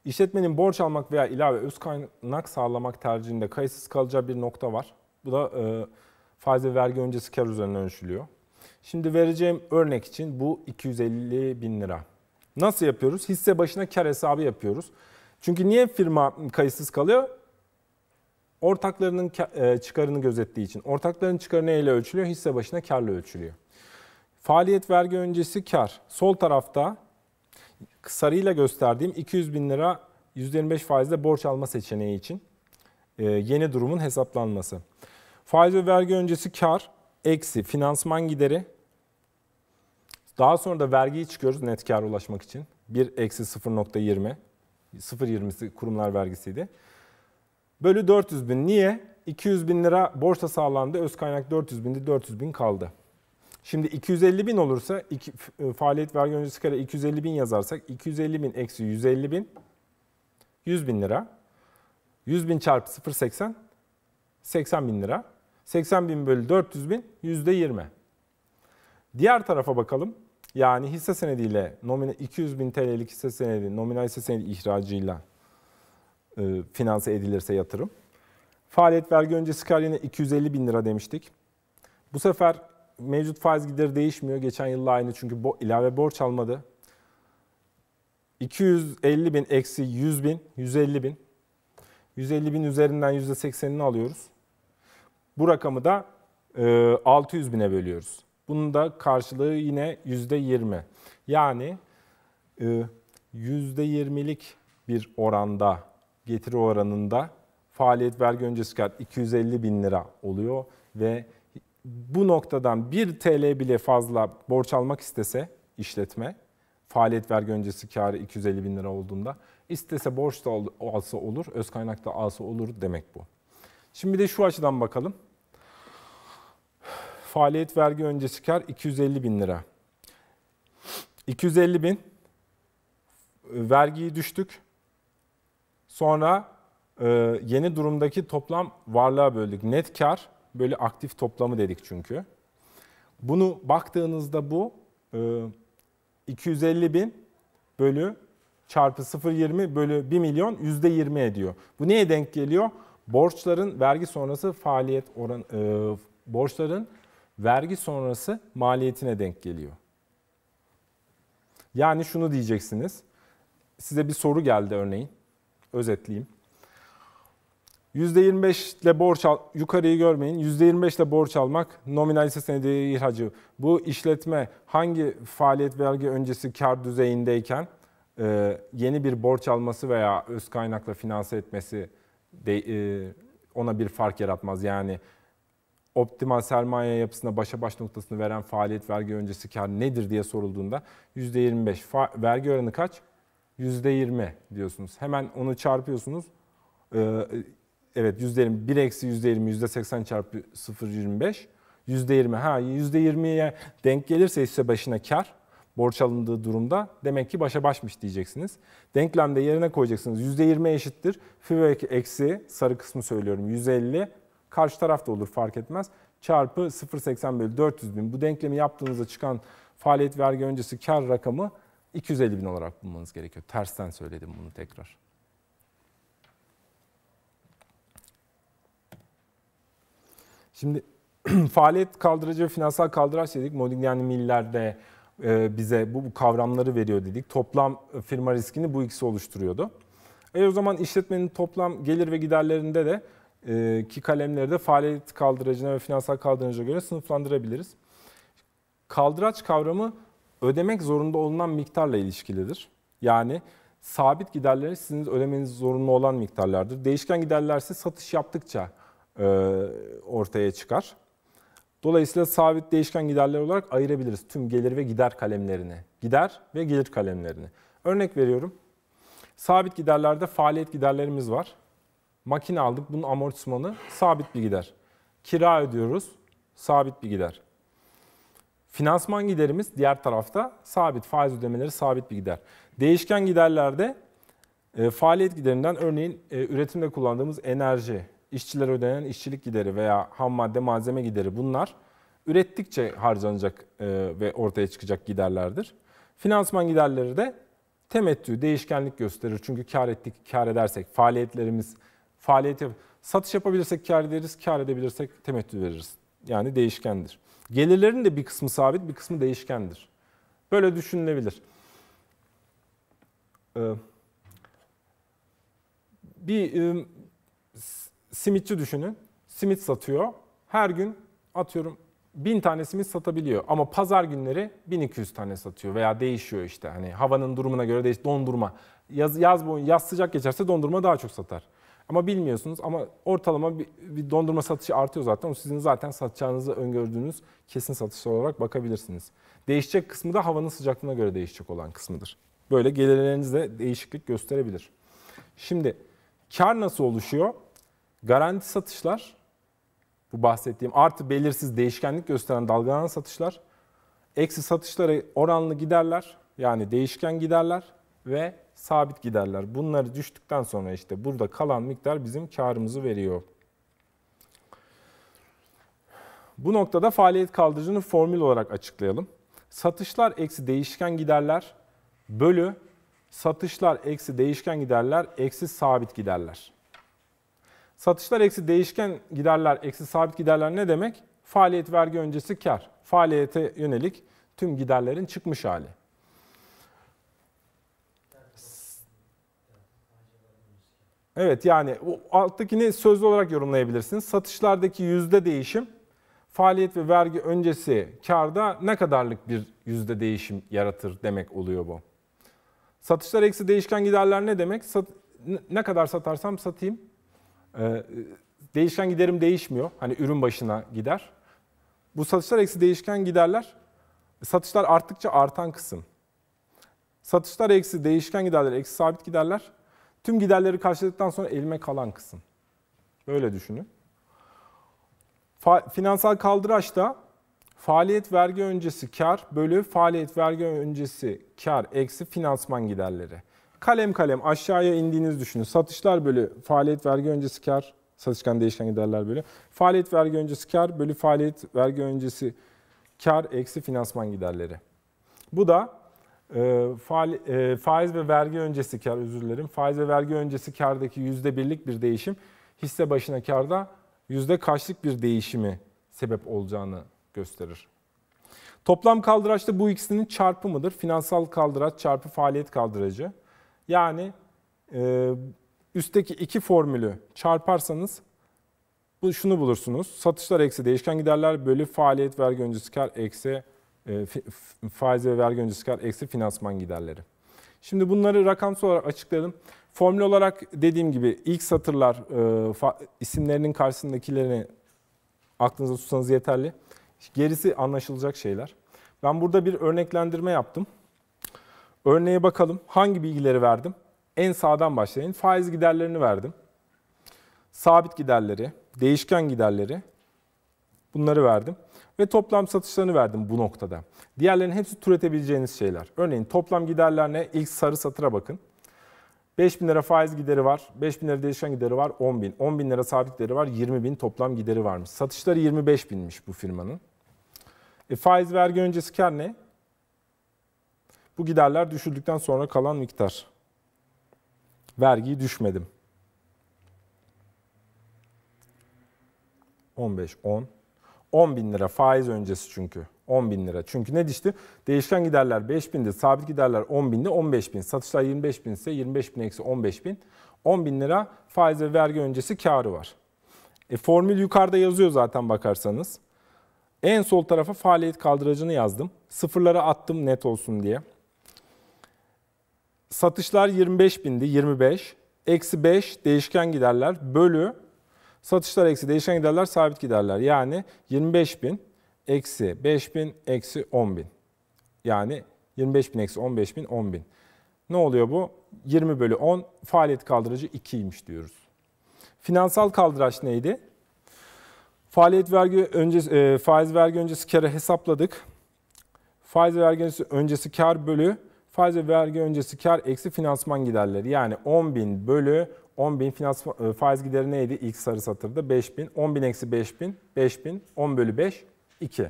İşletmenin borç almak veya ilave öz kaynak sağlamak tercihinde kayıtsız kalacağı bir nokta var. Bu da e, faiz ve vergi öncesi kar üzerinden ölçülüyor. Şimdi vereceğim örnek için bu 250 bin lira. Nasıl yapıyoruz? Hisse başına kar hesabı yapıyoruz. Çünkü niye firma kayıtsız kalıyor? Ortaklarının e, çıkarını gözettiği için. Ortakların çıkarı neyle ölçülüyor? Hisse başına karla ölçülüyor. Faaliyet vergi öncesi kar. Sol tarafta sarıyla gösterdiğim 200 bin lira %25 faizle borç alma seçeneği için e, yeni durumun hesaplanması. Faiz ve vergi öncesi kar, eksi finansman gideri. Daha sonra da vergiyi çıkıyoruz net kar ulaşmak için. 1 eksi 0.20. 0.20'si kurumlar vergisiydi. Bölü 400 bin. Niye? 200 bin lira borçla sağlandı. Öz kaynak 400 bindi. 400 bin kaldı. Şimdi 250 bin olursa iki, e, faaliyet vergi öncesi kare 250 bin yazarsak 250 bin eksi 150 bin 100 bin lira. 100 bin çarpı 0.80 80 bin lira. 80 bin bölü 400 bin yüzde 20. Diğer tarafa bakalım. Yani hisse senediyle nomine 200 bin TL'lik hisse senedi, nominal hisse senedi ihracıyla e, finanse edilirse yatırım. Faaliyet vergi öncesi kar yine 250 bin lira demiştik. Bu sefer mevcut faiz gideri değişmiyor. Geçen yılla aynı çünkü bo- ilave borç almadı. 250 bin eksi 100 bin, 150 bin. 150 bin üzerinden %80'ini alıyoruz. Bu rakamı da e, 600 bine bölüyoruz. Bunun da karşılığı yine %20. Yani e, %20'lik bir oranda, getiri oranında faaliyet vergi öncesi kar 250 bin lira oluyor ve bu noktadan 1 TL bile fazla borç almak istese işletme, faaliyet vergi öncesi karı 250 bin lira olduğunda istese borç da alsa olur, öz kaynakta alsa olur demek bu. Şimdi bir de şu açıdan bakalım. Faaliyet vergi öncesi kar 250 bin lira. 250 bin vergiyi düştük. Sonra e, yeni durumdaki toplam varlığa böldük. Net kar böyle aktif toplamı dedik çünkü. Bunu baktığınızda bu 250 e, bin bölü çarpı 0.20 bölü 1 milyon yüzde %20 ediyor. Bu neye denk geliyor? Borçların vergi sonrası faaliyet oran e, borçların vergi sonrası maliyetine denk geliyor. Yani şunu diyeceksiniz. Size bir soru geldi örneğin. Özetleyeyim. %25 ile borç al, yukarıyı görmeyin. %25 ile borç almak nominal hisse senedi ihracı. Bu işletme hangi faaliyet vergi öncesi kar düzeyindeyken e, yeni bir borç alması veya öz kaynakla finanse etmesi de, e, ona bir fark yaratmaz. Yani optimal sermaye yapısına başa baş noktasını veren faaliyet vergi öncesi kar nedir diye sorulduğunda %25 fa- vergi oranı kaç? %20 diyorsunuz. Hemen onu çarpıyorsunuz. E, evet %20 1 eksi %20 %80 çarpı 0.25 %20 ha %20'ye denk gelirse ise başına kar borç alındığı durumda demek ki başa başmış diyeceksiniz. Denklemde yerine koyacaksınız. %20 eşittir. FIVÖ eksi sarı kısmı söylüyorum 150 karşı tarafta olur fark etmez. Çarpı 0.80 bölü 400 bin. Bu denklemi yaptığınızda çıkan faaliyet vergi öncesi kar rakamı 250 bin olarak bulmanız gerekiyor. Tersten söyledim bunu tekrar. Şimdi <clears throat> faaliyet kaldırıcı ve finansal kaldıraç dedik. Modeling yani millerde e, bize bu, bu kavramları veriyor dedik. Toplam e, firma riskini bu ikisi oluşturuyordu. E o zaman işletmenin toplam gelir ve giderlerinde de e, ki kalemleri de faaliyet kaldıracına ve finansal kaldıracına göre sınıflandırabiliriz. Kaldıraç kavramı ödemek zorunda olunan miktarla ilişkilidir. Yani sabit giderleri sizin ödemeniz zorunlu olan miktarlardır. Değişken giderlerse satış yaptıkça e, ortaya çıkar. Dolayısıyla sabit değişken giderler olarak ayırabiliriz tüm gelir ve gider kalemlerini. Gider ve gelir kalemlerini. Örnek veriyorum. Sabit giderlerde faaliyet giderlerimiz var. Makine aldık, bunun amortismanı sabit bir gider. Kira ödüyoruz, sabit bir gider. Finansman giderimiz diğer tarafta sabit, faiz ödemeleri sabit bir gider. Değişken giderlerde e, faaliyet giderinden örneğin e, üretimde kullandığımız enerji, işçilere ödenen işçilik gideri veya ham madde malzeme gideri bunlar ürettikçe harcanacak e, ve ortaya çıkacak giderlerdir. Finansman giderleri de temettü, değişkenlik gösterir. Çünkü kar ettik, kar edersek, faaliyetlerimiz, faaliyeti satış yapabilirsek kar ederiz, kar edebilirsek temettü veririz. Yani değişkendir. Gelirlerin de bir kısmı sabit, bir kısmı değişkendir. Böyle düşünülebilir. Ee, bir ıı, simitçi düşünün. Simit satıyor. Her gün atıyorum 1000 tane simit satabiliyor ama pazar günleri 1200 tane satıyor veya değişiyor işte. Hani havanın durumuna göre değiş dondurma. Yaz yaz boyun yaz sıcak geçerse dondurma daha çok satar. Ama bilmiyorsunuz ama ortalama bir, bir dondurma satışı artıyor zaten. O sizin zaten satacağınızı öngördüğünüz kesin satış olarak bakabilirsiniz. Değişecek kısmı da havanın sıcaklığına göre değişecek olan kısmıdır. Böyle gelirlerinizde değişiklik gösterebilir. Şimdi kar nasıl oluşuyor? Garanti satışlar, bu bahsettiğim artı belirsiz değişkenlik gösteren dalgalanan satışlar, eksi satışları oranlı giderler, yani değişken giderler ve sabit giderler. Bunları düştükten sonra işte burada kalan miktar bizim karımızı veriyor. Bu noktada faaliyet kaldırıcını formül olarak açıklayalım. Satışlar eksi değişken giderler bölü satışlar eksi değişken giderler eksi sabit giderler. Satışlar eksi değişken giderler eksi sabit giderler ne demek? Faaliyet vergi öncesi kar. Faaliyete yönelik tüm giderlerin çıkmış hali. Evet yani alttakini sözlü olarak yorumlayabilirsiniz. Satışlardaki yüzde değişim faaliyet ve vergi öncesi karda ne kadarlık bir yüzde değişim yaratır demek oluyor bu. Satışlar eksi değişken giderler ne demek? Sat, ne kadar satarsam satayım ee, e, değişken giderim değişmiyor. Hani ürün başına gider. Bu satışlar eksi değişken giderler. E, satışlar arttıkça artan kısım. Satışlar eksi değişken giderler, eksi sabit giderler. Tüm giderleri karşıladıktan sonra elime kalan kısım. Böyle düşünün. Fa- finansal kaldıraçta faaliyet vergi öncesi kar bölü faaliyet vergi öncesi kar eksi finansman giderleri kalem kalem aşağıya indiğinizi düşünün. Satışlar bölü faaliyet vergi öncesi kar, satışkan değişken giderler bölü. Faaliyet vergi öncesi kar bölü faaliyet vergi öncesi kar eksi finansman giderleri. Bu da e, faal, e, faiz ve vergi öncesi kar özür dilerim. Faiz ve vergi öncesi kardaki yüzde birlik bir değişim hisse başına karda yüzde kaçlık bir değişimi sebep olacağını gösterir. Toplam kaldıraçta bu ikisinin çarpımıdır. Finansal kaldıraç çarpı faaliyet kaldıracı. Yani e, üstteki iki formülü çarparsanız bu şunu bulursunuz. Satışlar eksi değişken giderler bölü faaliyet vergi öncesi kar eksi e, faiz ve vergi öncesi kar eksi finansman giderleri. Şimdi bunları rakamsal olarak açıklayalım. Formül olarak dediğim gibi ilk satırlar e, fa, isimlerinin karşısındakilerini aklınıza tutsanız yeterli. Gerisi anlaşılacak şeyler. Ben burada bir örneklendirme yaptım. Örneğe bakalım. Hangi bilgileri verdim? En sağdan başlayın. Faiz giderlerini verdim. Sabit giderleri, değişken giderleri bunları verdim. Ve toplam satışlarını verdim bu noktada. Diğerlerinin hepsi türetebileceğiniz şeyler. Örneğin toplam giderler ne? İlk sarı satıra bakın. 5 bin lira faiz gideri var, 5 bin lira değişken gideri var 10 bin. 10 bin lira sabit gideri var, 20 bin toplam gideri varmış. Satışları 25 binmiş bu firmanın. E, faiz vergi öncesi kar ne? Bu giderler düşüldükten sonra kalan miktar. Vergiyi düşmedim. 15, 10. 10 bin lira faiz öncesi çünkü. 10 bin lira. Çünkü ne düştü? Değişken giderler 5 binde, sabit giderler 10 binde, 15 bin. Satışlar 25 bin ise 25 bin eksi 15 bin. 10 bin lira faiz ve vergi öncesi karı var. E, formül yukarıda yazıyor zaten bakarsanız. En sol tarafa faaliyet kaldıracını yazdım. Sıfırlara attım net olsun diye satışlar 25 bindi, 25. Eksi 5 değişken giderler bölü satışlar eksi değişken giderler sabit giderler. Yani 25 bin eksi 5 bin eksi 10 bin. Yani 25 bin eksi 15 bin 10 bin. Ne oluyor bu? 20 bölü 10 faaliyet kaldırıcı 2'ymiş diyoruz. Finansal kaldıraç neydi? Faaliyet vergi öncesi e, faiz vergi öncesi kere hesapladık. Faiz vergi öncesi kar bölü Faiz ve vergi öncesi kar eksi finansman giderleri yani 10 bin bölü 10.000 finansman, e, faiz gideri neydi? İlk sarı satırda 5 bin, 10 bin eksi 5 bin, 5 bin, 10 bölü 5, 2.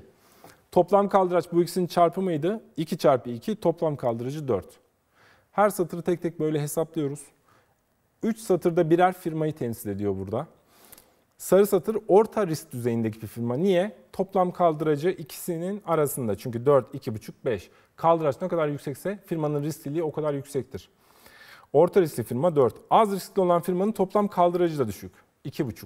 Toplam kaldıraç bu ikisinin çarpımıydı. 2 çarpı 2, toplam kaldırıcı 4. Her satırı tek tek böyle hesaplıyoruz. 3 satırda birer firmayı temsil ediyor burada. Sarı satır orta risk düzeyindeki bir firma. Niye? Toplam kaldıracı ikisinin arasında. Çünkü 4, 2,5, 5. Kaldıraç ne kadar yüksekse firmanın riskliliği o kadar yüksektir. Orta riskli firma 4. Az riskli olan firmanın toplam kaldıracı da düşük. 2,5.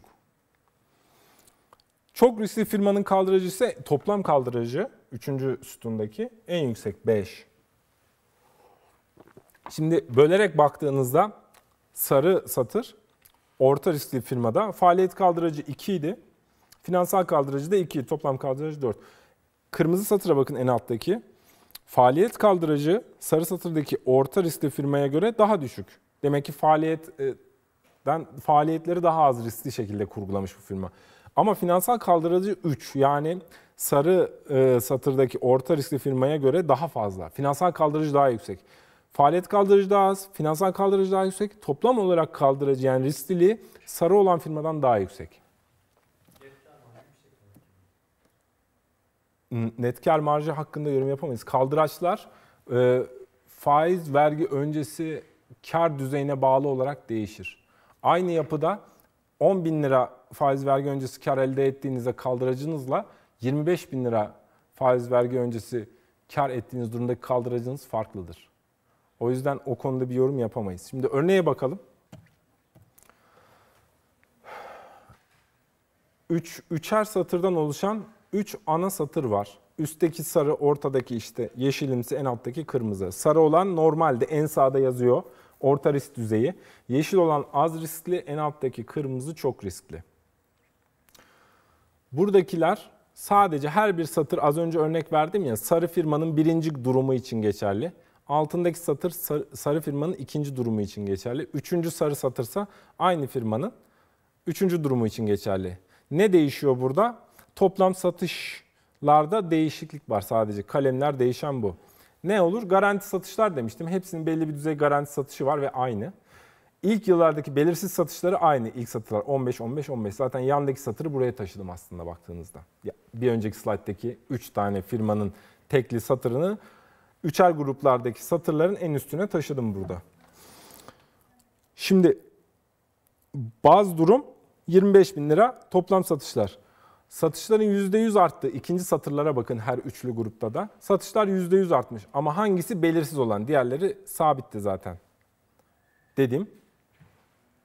Çok riskli firmanın kaldıracı ise toplam kaldıracı 3. sütundaki en yüksek 5. Şimdi bölerek baktığınızda sarı satır orta riskli firmada faaliyet kaldıracı 2 idi. Finansal kaldırıcı da 2, toplam kaldırıcı 4. Kırmızı satıra bakın en alttaki. Faaliyet kaldırıcı sarı satırdaki orta riskli firmaya göre daha düşük. Demek ki faaliyetten e, faaliyetleri daha az riskli şekilde kurgulamış bu firma. Ama finansal kaldırıcı 3 yani sarı e, satırdaki orta riskli firmaya göre daha fazla. Finansal kaldırıcı daha yüksek. Faaliyet kaldırıcı daha az, finansal kaldırıcı daha yüksek. Toplam olarak kaldırıcı yani riskli sarı olan firmadan daha yüksek. Net kar marjı hakkında yorum yapamayız. Kaldıraçlar e, faiz vergi öncesi kar düzeyine bağlı olarak değişir. Aynı yapıda 10 bin lira faiz vergi öncesi kar elde ettiğinizde kaldıracınızla 25 bin lira faiz vergi öncesi kar ettiğiniz durumdaki kaldıracınız farklıdır. O yüzden o konuda bir yorum yapamayız. Şimdi örneğe bakalım. 3 üç, üçer satırdan oluşan 3 ana satır var. Üstteki sarı, ortadaki işte yeşilimsi, en alttaki kırmızı. Sarı olan normalde en sağda yazıyor. Orta risk düzeyi. Yeşil olan az riskli, en alttaki kırmızı çok riskli. Buradakiler sadece her bir satır az önce örnek verdim ya sarı firmanın birinci durumu için geçerli. Altındaki satır sarı, firmanın ikinci durumu için geçerli. Üçüncü sarı satırsa aynı firmanın üçüncü durumu için geçerli. Ne değişiyor burada? Toplam satışlarda değişiklik var sadece. Kalemler değişen bu. Ne olur? Garanti satışlar demiştim. Hepsinin belli bir düzey garanti satışı var ve aynı. İlk yıllardaki belirsiz satışları aynı İlk satırlar. 15, 15, 15. Zaten yandaki satırı buraya taşıdım aslında baktığınızda. Bir önceki slayttaki 3 tane firmanın tekli satırını üçer gruplardaki satırların en üstüne taşıdım burada. Şimdi bazı durum 25 bin lira toplam satışlar. Satışların %100 arttı. İkinci satırlara bakın her üçlü grupta da. Satışlar %100 artmış ama hangisi belirsiz olan diğerleri sabitti zaten. Dedim.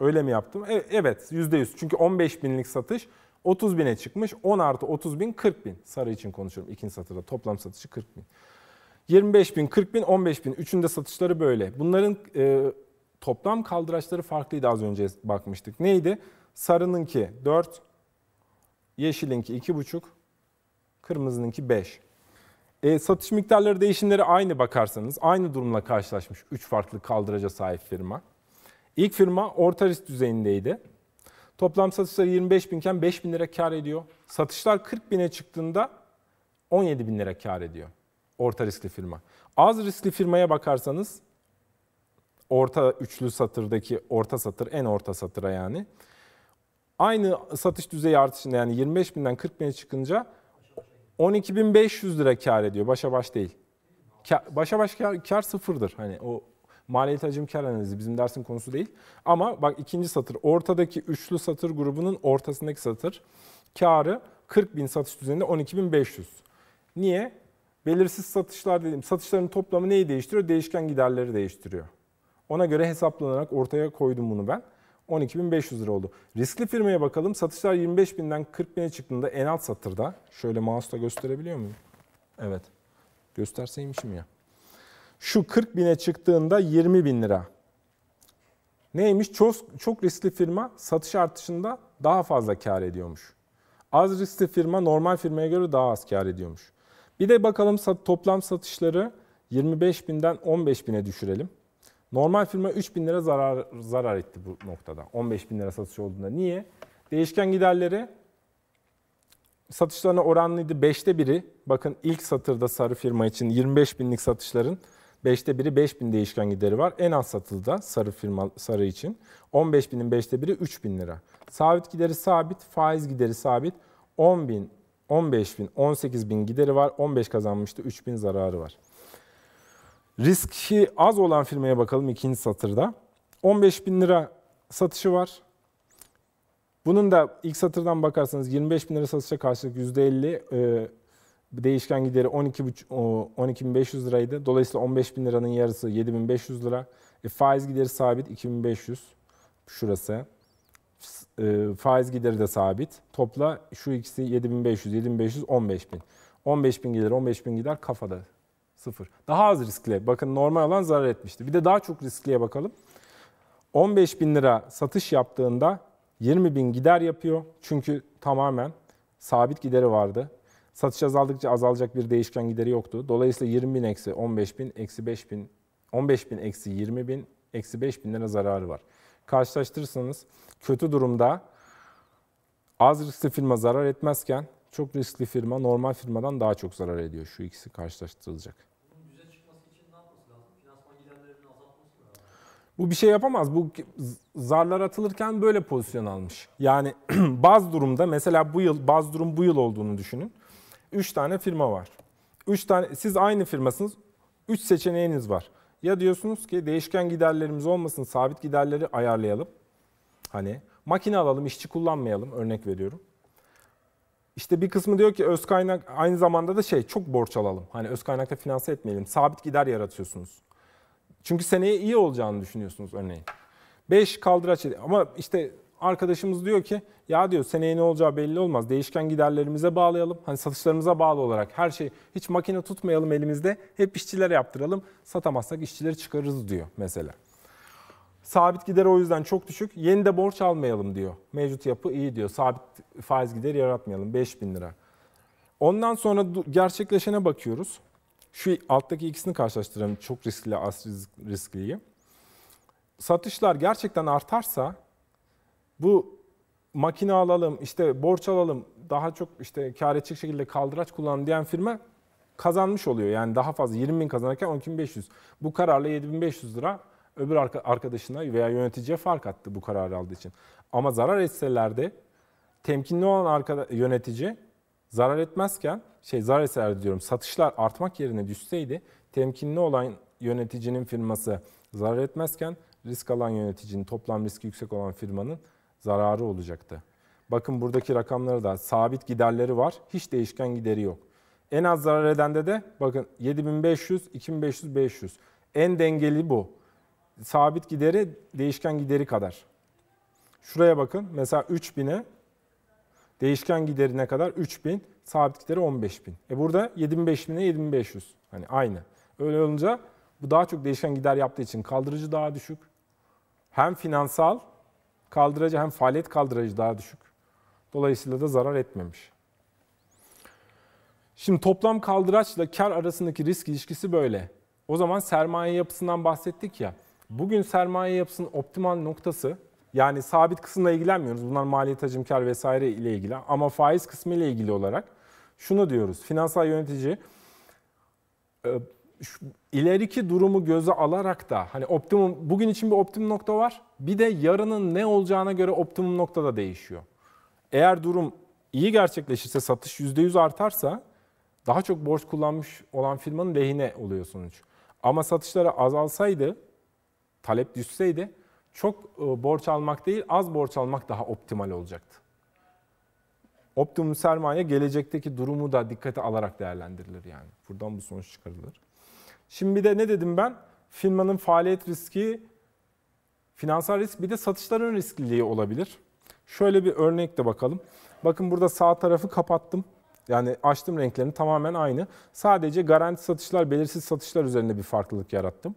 Öyle mi yaptım? E, evet %100 çünkü 15 binlik satış 30 bine çıkmış. 10 artı 30 bin 40 bin. Sarı için konuşuyorum ikinci satırda toplam satışı 40 bin. 25 bin, 40 bin, 15 bin. Üçünde satışları böyle. Bunların e, toplam kaldıraçları farklıydı az önce bakmıştık. Neydi? Sarınınki 4, yeşilinki 2,5, kırmızınınki 5. E, satış miktarları değişimleri aynı bakarsanız aynı durumla karşılaşmış 3 farklı kaldıraca sahip firma. İlk firma orta risk düzeyindeydi. Toplam satışları 25 binken 5 bin lira kar ediyor. Satışlar 40 bine çıktığında 17 bin lira kar ediyor orta riskli firma. Az riskli firmaya bakarsanız orta üçlü satırdaki orta satır en orta satıra yani. Aynı satış düzeyi artışında yani 25 binden 40 bine çıkınca 12.500 lira kar ediyor. Başa baş değil. Kâr, başa baş kar, kar sıfırdır. Hani o maliyet hacim kar analizi bizim dersin konusu değil. Ama bak ikinci satır ortadaki üçlü satır grubunun ortasındaki satır karı 40 bin satış düzeninde 12.500. Niye? Belirsiz satışlar dedim. Satışların toplamı neyi değiştiriyor? Değişken giderleri değiştiriyor. Ona göre hesaplanarak ortaya koydum bunu ben. 12.500 lira oldu. Riskli firmaya bakalım. Satışlar 25.000'den 40.000'e çıktığında en alt satırda. Şöyle mouse'la gösterebiliyor muyum? Evet. Gösterseymişim ya. Şu 40.000'e çıktığında 20.000 lira. Neymiş? Çok, çok riskli firma satış artışında daha fazla kar ediyormuş. Az riskli firma normal firmaya göre daha az kar ediyormuş. Bir de bakalım toplam satışları 25 binden 15 bine düşürelim. Normal firma 3 bin lira zarar, zarar etti bu noktada. 15 bin lira satış olduğunda. Niye? Değişken giderleri satışlarına oranlıydı 5'te biri. Bakın ilk satırda sarı firma için 25 binlik satışların 5'te biri 5 bin değişken gideri var. En az satılda sarı firma sarı için. 15 binin 5'te biri 3 bin lira. Sabit gideri sabit, faiz gideri sabit. 10 bin, 15 bin, 18 bin gideri var. 15 kazanmıştı, 3 bin zararı var. Riski az olan firmaya bakalım ikinci satırda. 15 bin lira satışı var. Bunun da ilk satırdan bakarsanız 25 bin lira satışa karşılık %50 e, değişken gideri 12 12.500 12 liraydı. Dolayısıyla 15 bin liranın yarısı 7.500 lira. E, faiz gideri sabit 2500 şurası e, faiz gideri de sabit. Topla şu ikisi 7500, 7500, 15000. 15000 gelir, 15000 gider kafada sıfır. Daha az riskli. Bakın normal olan zarar etmişti. Bir de daha çok riskliye bakalım. 15 bin lira satış yaptığında 20 bin gider yapıyor. Çünkü tamamen sabit gideri vardı. Satış azaldıkça azalacak bir değişken gideri yoktu. Dolayısıyla 20 bin eksi 15 bin eksi 5 bin 15 bin eksi 20 bin eksi 5 bin lira zararı var karşılaştırırsanız kötü durumda az riskli firma zarar etmezken çok riskli firma normal firmadan daha çok zarar ediyor. Şu ikisi karşılaştırılacak. Bu bir şey yapamaz. Bu zarlar atılırken böyle pozisyon almış. Yani <clears throat> bazı durumda mesela bu yıl bazı durum bu yıl olduğunu düşünün. 3 tane firma var. 3 tane siz aynı firmasınız. 3 seçeneğiniz var. Ya diyorsunuz ki değişken giderlerimiz olmasın, sabit giderleri ayarlayalım. Hani makine alalım, işçi kullanmayalım örnek veriyorum. İşte bir kısmı diyor ki öz kaynak aynı zamanda da şey çok borç alalım. Hani öz kaynakta finanse etmeyelim. Sabit gider yaratıyorsunuz. Çünkü seneye iyi olacağını düşünüyorsunuz örneğin. 5 kaldıraç ama işte arkadaşımız diyor ki ya diyor seneye ne olacağı belli olmaz. Değişken giderlerimize bağlayalım. Hani satışlarımıza bağlı olarak her şey hiç makine tutmayalım elimizde. Hep işçilere yaptıralım. Satamazsak işçileri çıkarırız diyor mesela. Sabit gider o yüzden çok düşük. Yeni de borç almayalım diyor. Mevcut yapı iyi diyor. Sabit faiz gideri yaratmayalım. 5 bin lira. Ondan sonra gerçekleşene bakıyoruz. Şu alttaki ikisini karşılaştıralım. Çok riskli, az riskliyi. Satışlar gerçekten artarsa bu makine alalım, işte borç alalım, daha çok işte kar edecek şekilde kaldıraç kullanalım diyen firma kazanmış oluyor. Yani daha fazla 20 bin kazanırken 12500. Bu kararla 7500 lira öbür arkadaşına veya yöneticiye fark attı bu kararı aldığı için. Ama zarar etseler de temkinli olan yönetici zarar etmezken şey zarar etseler diyorum satışlar artmak yerine düşseydi temkinli olan yöneticinin firması zarar etmezken risk alan yöneticinin toplam riski yüksek olan firmanın zararı olacaktı. Bakın buradaki rakamları da sabit giderleri var. Hiç değişken gideri yok. En az zarar eden de de bakın 7500, 2500, 500. En dengeli bu. Sabit gideri değişken gideri kadar. Şuraya bakın. Mesela 3000'e değişken gideri ne kadar? 3000, sabit gideri 15000. E burada 75000'e 7500. Hani aynı. Öyle olunca bu daha çok değişken gider yaptığı için kaldırıcı daha düşük. Hem finansal kaldıracı hem faaliyet kaldıracı daha düşük. Dolayısıyla da zarar etmemiş. Şimdi toplam kaldıraçla kar arasındaki risk ilişkisi böyle. O zaman sermaye yapısından bahsettik ya. Bugün sermaye yapısının optimal noktası yani sabit kısımla ilgilenmiyoruz. Bunlar maliyet kar vesaire ile ilgili ama faiz kısmı ile ilgili olarak şunu diyoruz. Finansal yönetici e, şu ileriki durumu göze alarak da hani optimum bugün için bir optimum nokta var. Bir de yarının ne olacağına göre optimum nokta da değişiyor. Eğer durum iyi gerçekleşirse satış %100 artarsa daha çok borç kullanmış olan firmanın lehine oluyor sonuç. Ama satışları azalsaydı, talep düşseydi çok e, borç almak değil az borç almak daha optimal olacaktı. Optimum sermaye gelecekteki durumu da dikkate alarak değerlendirilir yani. Buradan bu sonuç çıkarılır. Şimdi bir de ne dedim ben? Firmanın faaliyet riski, finansal risk bir de satışların riskliliği olabilir. Şöyle bir örnek de bakalım. Bakın burada sağ tarafı kapattım. Yani açtım renklerini tamamen aynı. Sadece garanti satışlar, belirsiz satışlar üzerinde bir farklılık yarattım.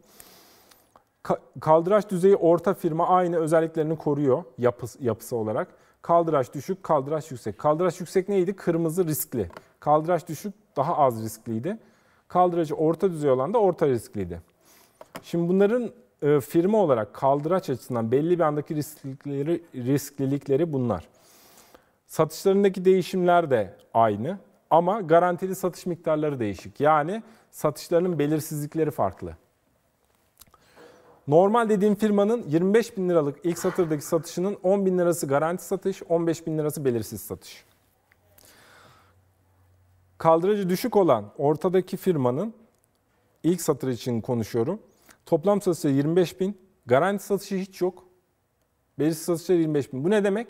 kaldıraç düzeyi orta firma aynı özelliklerini koruyor yapısı, yapısı olarak. Kaldıraç düşük, kaldıraç yüksek. Kaldıraç yüksek neydi? Kırmızı riskli. Kaldıraç düşük daha az riskliydi. Kaldıracı orta düzey olan da orta riskliydi. Şimdi bunların e, firma olarak kaldıraç açısından belli bir andaki risklilikleri, risklilikleri bunlar. Satışlarındaki değişimler de aynı ama garantili satış miktarları değişik. Yani satışlarının belirsizlikleri farklı. Normal dediğim firmanın 25 bin liralık ilk satırdaki satışının 10 bin lirası garanti satış, 15 bin lirası belirsiz satış. Kaldırıcı düşük olan ortadaki firmanın ilk satır için konuşuyorum. Toplam satışı 25 bin, garanti satışı hiç yok. Belirsiz satışları 25 bin. Bu ne demek?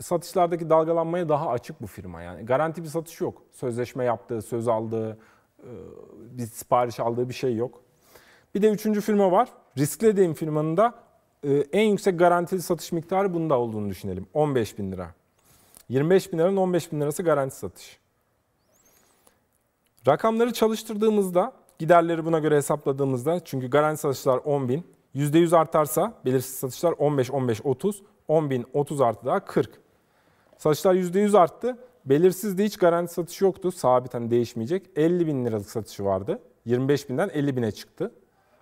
Satışlardaki dalgalanmaya daha açık bu firma. Yani garanti bir satış yok. Sözleşme yaptığı, söz aldığı, e, bir sipariş aldığı bir şey yok. Bir de üçüncü firma var. Risklediğim firmanın da e, en yüksek garantili satış miktarı bunda olduğunu düşünelim. 15 bin lira. 25 bin liranın 15 bin lirası garanti satış. Rakamları çalıştırdığımızda, giderleri buna göre hesapladığımızda çünkü garanti satışlar 10 bin, %100 artarsa belirsiz satışlar 15, 15, 30, 10 bin, 30 artı daha 40. Satışlar %100 arttı. Belirsizdi hiç garanti satışı yoktu. Sabit hani değişmeyecek. 50 bin liralık satışı vardı. 25 binden 50 bine çıktı.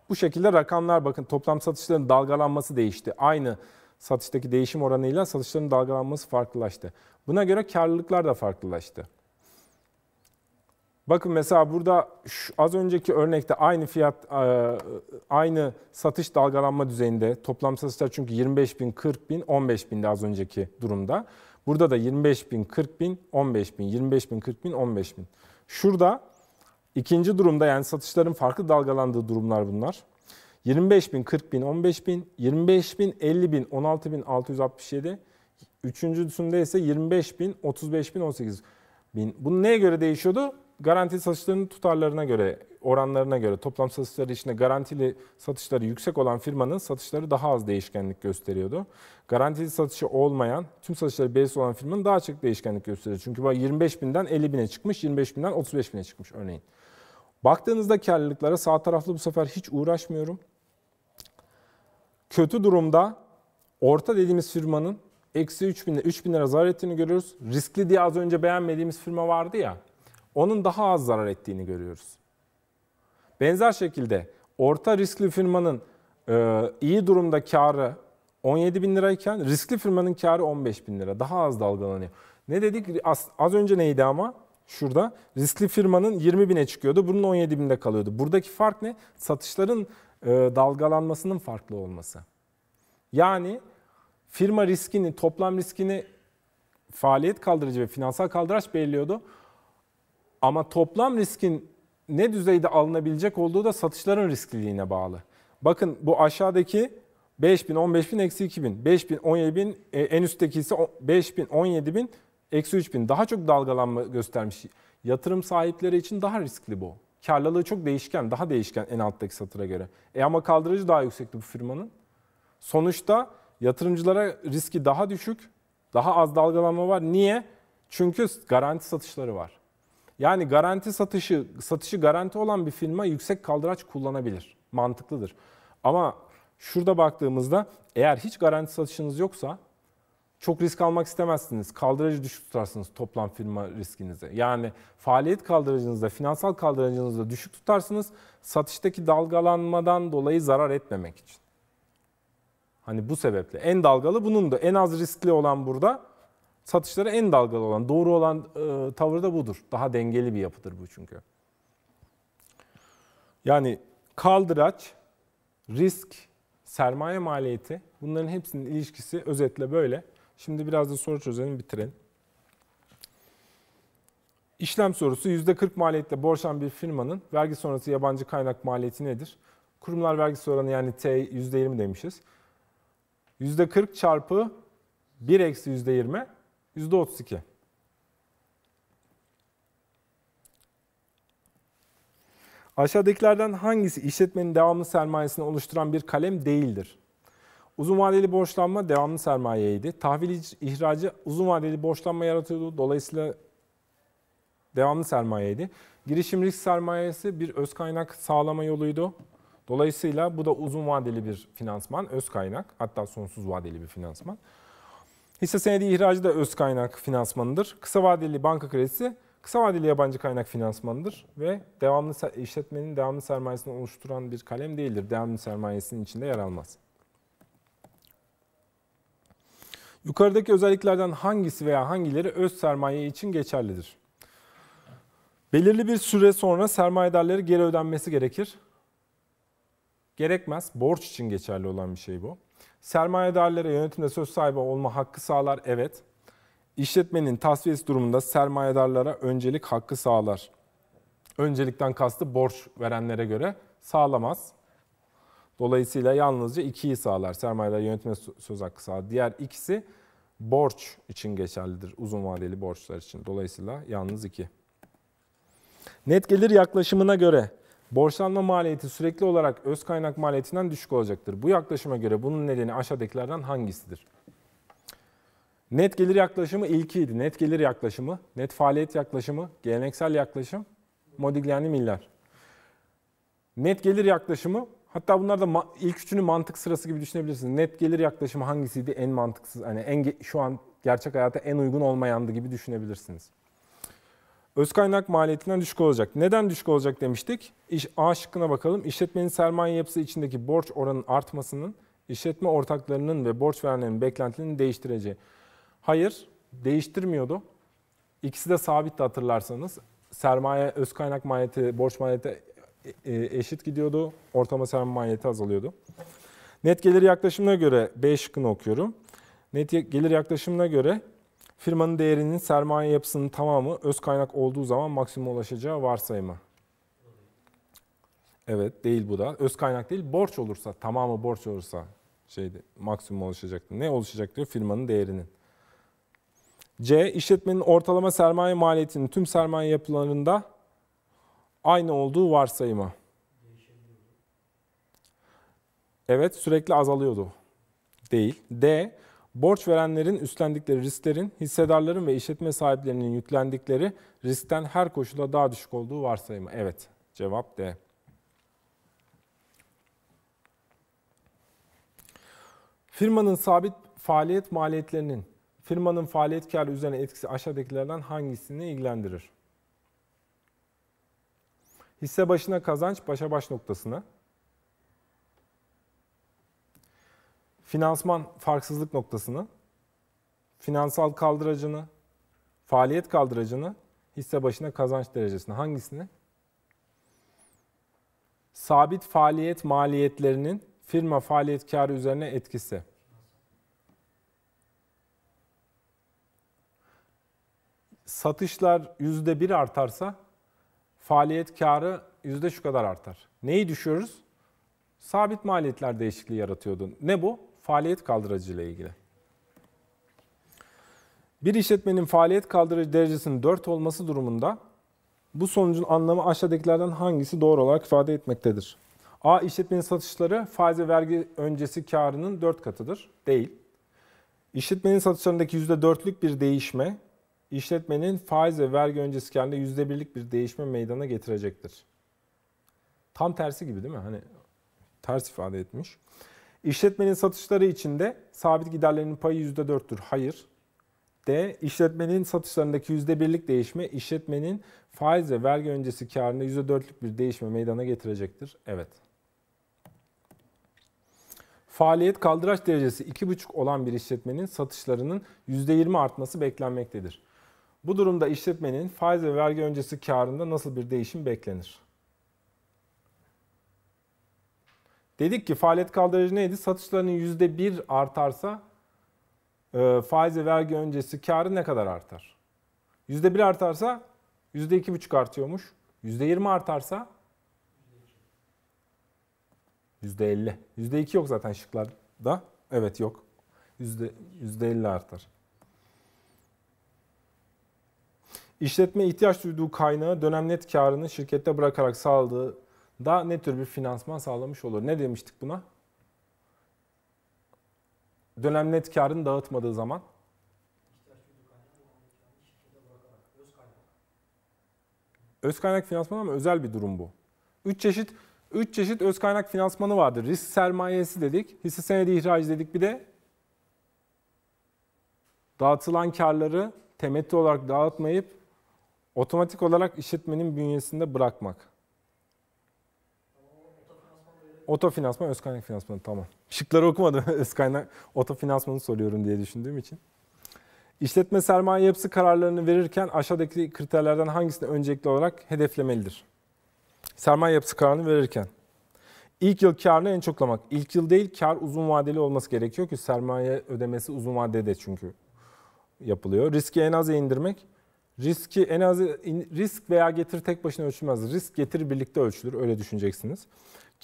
Bu şekilde rakamlar bakın toplam satışların dalgalanması değişti. Aynı satıştaki değişim oranıyla satışların dalgalanması farklılaştı. Buna göre karlılıklar da farklılaştı. Bakın mesela burada şu, az önceki örnekte aynı fiyat, e, aynı satış dalgalanma düzeyinde toplam satışlar çünkü 25 bin, 40 bin, 15 binde az önceki durumda. Burada da 25 bin, 40 bin, 15 bin, 25 bin, 40 bin, 15 bin. Şurada ikinci durumda yani satışların farklı dalgalandığı durumlar bunlar. 25 bin, 40 bin, 15 bin, 25 bin, 50 bin, 16 bin, 667. Üçüncüsünde ise 25 bin, 35 bin, 18 bin. Bunu neye göre değişiyordu? garanti satışlarının tutarlarına göre, oranlarına göre toplam satışları içinde garantili satışları yüksek olan firmanın satışları daha az değişkenlik gösteriyordu. Garantili satışı olmayan, tüm satışları belirsiz olan firmanın daha çok değişkenlik gösteriyor. Çünkü 25 binden 50 bine çıkmış, 25 binden 35 bine çıkmış örneğin. Baktığınızda karlılıklara sağ taraflı bu sefer hiç uğraşmıyorum. Kötü durumda orta dediğimiz firmanın eksi 3 bin, 3 bin lira zarar ettiğini görüyoruz. Riskli diye az önce beğenmediğimiz firma vardı ya onun daha az zarar ettiğini görüyoruz. Benzer şekilde orta riskli firmanın e, iyi durumda karı 17 bin lirayken riskli firmanın karı 15 bin lira. Daha az dalgalanıyor. Ne dedik? Az, az önce neydi ama? Şurada riskli firmanın 20 bine çıkıyordu. Bunun 17 binde kalıyordu. Buradaki fark ne? Satışların e, dalgalanmasının farklı olması. Yani firma riskini, toplam riskini faaliyet kaldırıcı ve finansal kaldıraç belirliyordu. Ama toplam riskin ne düzeyde alınabilecek olduğu da satışların riskliliğine bağlı. Bakın bu aşağıdaki 5000, 15000, eksi 2000. 5000, 17000, en üstteki ise 5000, 17000, eksi 3000. Daha çok dalgalanma göstermiş. Yatırım sahipleri için daha riskli bu. Karlılığı çok değişken, daha değişken en alttaki satıra göre. E ama kaldırıcı daha yüksekti bu firmanın. Sonuçta yatırımcılara riski daha düşük, daha az dalgalanma var. Niye? Çünkü garanti satışları var. Yani garanti satışı, satışı garanti olan bir firma yüksek kaldıraç kullanabilir. Mantıklıdır. Ama şurada baktığımızda eğer hiç garanti satışınız yoksa çok risk almak istemezsiniz. Kaldıracı düşük tutarsınız toplam firma riskinizi. Yani faaliyet kaldıracınızda, finansal kaldıracınızda düşük tutarsınız. Satıştaki dalgalanmadan dolayı zarar etmemek için. Hani bu sebeple en dalgalı bunun da en az riskli olan burada satışlara en dalgalı olan, doğru olan e, tavır da budur. Daha dengeli bir yapıdır bu çünkü. Yani kaldıraç, risk, sermaye maliyeti bunların hepsinin ilişkisi özetle böyle. Şimdi biraz da soru çözelim bitirelim. İşlem sorusu %40 maliyetle borçlan bir firmanın vergi sonrası yabancı kaynak maliyeti nedir? Kurumlar vergisi oranı yani T %20 demişiz. %40 çarpı 1 eksi %20 %32. Aşağıdakilerden hangisi işletmenin devamlı sermayesini oluşturan bir kalem değildir? Uzun vadeli borçlanma devamlı sermayeydi. Tahvil ihracı uzun vadeli borçlanma yaratıyordu. Dolayısıyla devamlı sermayeydi. Girişim risk sermayesi bir öz kaynak sağlama yoluydu. Dolayısıyla bu da uzun vadeli bir finansman, öz kaynak. Hatta sonsuz vadeli bir finansman. Hisse senedi ihracı da öz kaynak finansmanıdır. Kısa vadeli banka kredisi kısa vadeli yabancı kaynak finansmanıdır ve devamlı işletmenin devamlı sermayesini oluşturan bir kalem değildir. Devamlı sermayesinin içinde yer almaz. Yukarıdaki özelliklerden hangisi veya hangileri öz sermaye için geçerlidir? Belirli bir süre sonra sermayedarları geri ödenmesi gerekir. Gerekmez. Borç için geçerli olan bir şey bu. Sermayedarlara yönetimde söz sahibi olma hakkı sağlar, evet. İşletmenin tasfiyesi durumunda sermayedarlara öncelik hakkı sağlar. Öncelikten kastı borç verenlere göre sağlamaz. Dolayısıyla yalnızca ikiyi sağlar. Sermayedar yönetime söz hakkı sağlar. Diğer ikisi borç için geçerlidir. Uzun vadeli borçlar için. Dolayısıyla yalnız iki. Net gelir yaklaşımına göre Borçlanma maliyeti sürekli olarak öz kaynak maliyetinden düşük olacaktır. Bu yaklaşıma göre bunun nedeni aşağıdakilerden hangisidir? Net gelir yaklaşımı ilkiydi. Net gelir yaklaşımı, net faaliyet yaklaşımı, geleneksel yaklaşım, modigliani miller. Net gelir yaklaşımı, hatta bunlar da ilk üçünü mantık sırası gibi düşünebilirsiniz. Net gelir yaklaşımı hangisiydi en mantıksız, hani en şu an gerçek hayata en uygun olmayandı gibi düşünebilirsiniz öz kaynak maliyetinden düşük olacak. Neden düşük olacak demiştik? İş, A şıkkına bakalım. İşletmenin sermaye yapısı içindeki borç oranının artmasının işletme ortaklarının ve borç verenlerin beklentilerini değiştireceği. Hayır, değiştirmiyordu. İkisi de sabitti hatırlarsanız. Sermaye, öz kaynak maliyeti, borç maliyeti e, e, eşit gidiyordu. Ortama sermaye maliyeti azalıyordu. Net gelir yaklaşımına göre B şıkkını okuyorum. Net gelir yaklaşımına göre Firmanın değerinin sermaye yapısının tamamı öz kaynak olduğu zaman maksimum ulaşacağı varsayımı. Evet değil bu da. Öz kaynak değil borç olursa tamamı borç olursa şeydi maksimum ulaşacaktı. Ne oluşacak diyor firmanın değerinin. C. işletmenin ortalama sermaye maliyetinin tüm sermaye yapılarında aynı olduğu varsayımı. Evet sürekli azalıyordu. Değil. D borç verenlerin üstlendikleri risklerin hissedarların ve işletme sahiplerinin yüklendikleri riskten her koşulda daha düşük olduğu varsayımı. Evet, cevap D. Firmanın sabit faaliyet maliyetlerinin firmanın faaliyet karı üzerine etkisi aşağıdakilerden hangisini ilgilendirir? Hisse başına kazanç başa baş noktasına, finansman farksızlık noktasını, finansal kaldıracını, faaliyet kaldıracını, hisse başına kazanç derecesini hangisini? Sabit faaliyet maliyetlerinin firma faaliyet karı üzerine etkisi. Satışlar yüzde bir artarsa faaliyet karı yüzde şu kadar artar. Neyi düşüyoruz? Sabit maliyetler değişikliği yaratıyordu. Ne bu? faaliyet kaldıracı ile ilgili. Bir işletmenin faaliyet kaldırıcı derecesinin 4 olması durumunda bu sonucun anlamı aşağıdakilerden hangisi doğru olarak ifade etmektedir? A. İşletmenin satışları faiz ve vergi öncesi karının 4 katıdır. Değil. İşletmenin satışlarındaki %4'lük bir değişme, işletmenin faiz ve vergi öncesi karında %1'lik bir değişme meydana getirecektir. Tam tersi gibi değil mi? Hani ters ifade etmiş. İşletmenin satışları içinde sabit giderlerinin payı %4'tür. Hayır. D. İşletmenin satışlarındaki %1'lik değişme işletmenin faiz ve vergi öncesi karında %4'lük bir değişme meydana getirecektir. Evet. Faaliyet kaldıraç derecesi 2,5 olan bir işletmenin satışlarının %20 artması beklenmektedir. Bu durumda işletmenin faiz ve vergi öncesi karında nasıl bir değişim beklenir? Dedik ki faaliyet kaldırıcı neydi? Satışlarının %1 artarsa e, faiz ve vergi öncesi karı ne kadar artar? %1 artarsa %2,5 artıyormuş. %20 artarsa %50. %2 yok zaten şıklarda. Evet yok. Yüzde, %50 artar. İşletme ihtiyaç duyduğu kaynağı dönem net karını şirkette bırakarak sağladığı daha ne tür bir finansman sağlamış olur? Ne demiştik buna? Dönem net karını dağıtmadığı zaman Öz kaynak finansmanı ama özel bir durum bu. Üç çeşit üç çeşit öz kaynak finansmanı vardır. Risk sermayesi dedik, hisse senedi ihracı dedik bir de dağıtılan karları temettü olarak dağıtmayıp otomatik olarak işletmenin bünyesinde bırakmak otofinansman, öz kaynak finansmanı tamam. Şıkları okumadım. <laughs> öz kaynak, otofinansmanı soruyorum diye düşündüğüm için. İşletme sermaye yapısı kararlarını verirken aşağıdaki kriterlerden hangisini öncelikli olarak hedeflemelidir? Sermaye yapısı kararını verirken. İlk yıl karını en çoklamak. İlk yıl değil kar uzun vadeli olması gerekiyor ki sermaye ödemesi uzun vadede çünkü yapılıyor. Riski en az indirmek. Riski en az risk veya getir tek başına ölçülmez. Risk getir birlikte ölçülür. Öyle düşüneceksiniz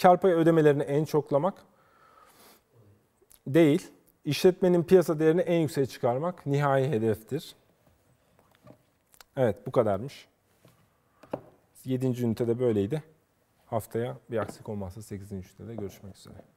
kar payı ödemelerini en çoklamak değil, işletmenin piyasa değerini en yükseğe çıkarmak nihai hedeftir. Evet bu kadarmış. 7. ünitede böyleydi. Haftaya bir aksik olmazsa 8. ünitede görüşmek üzere.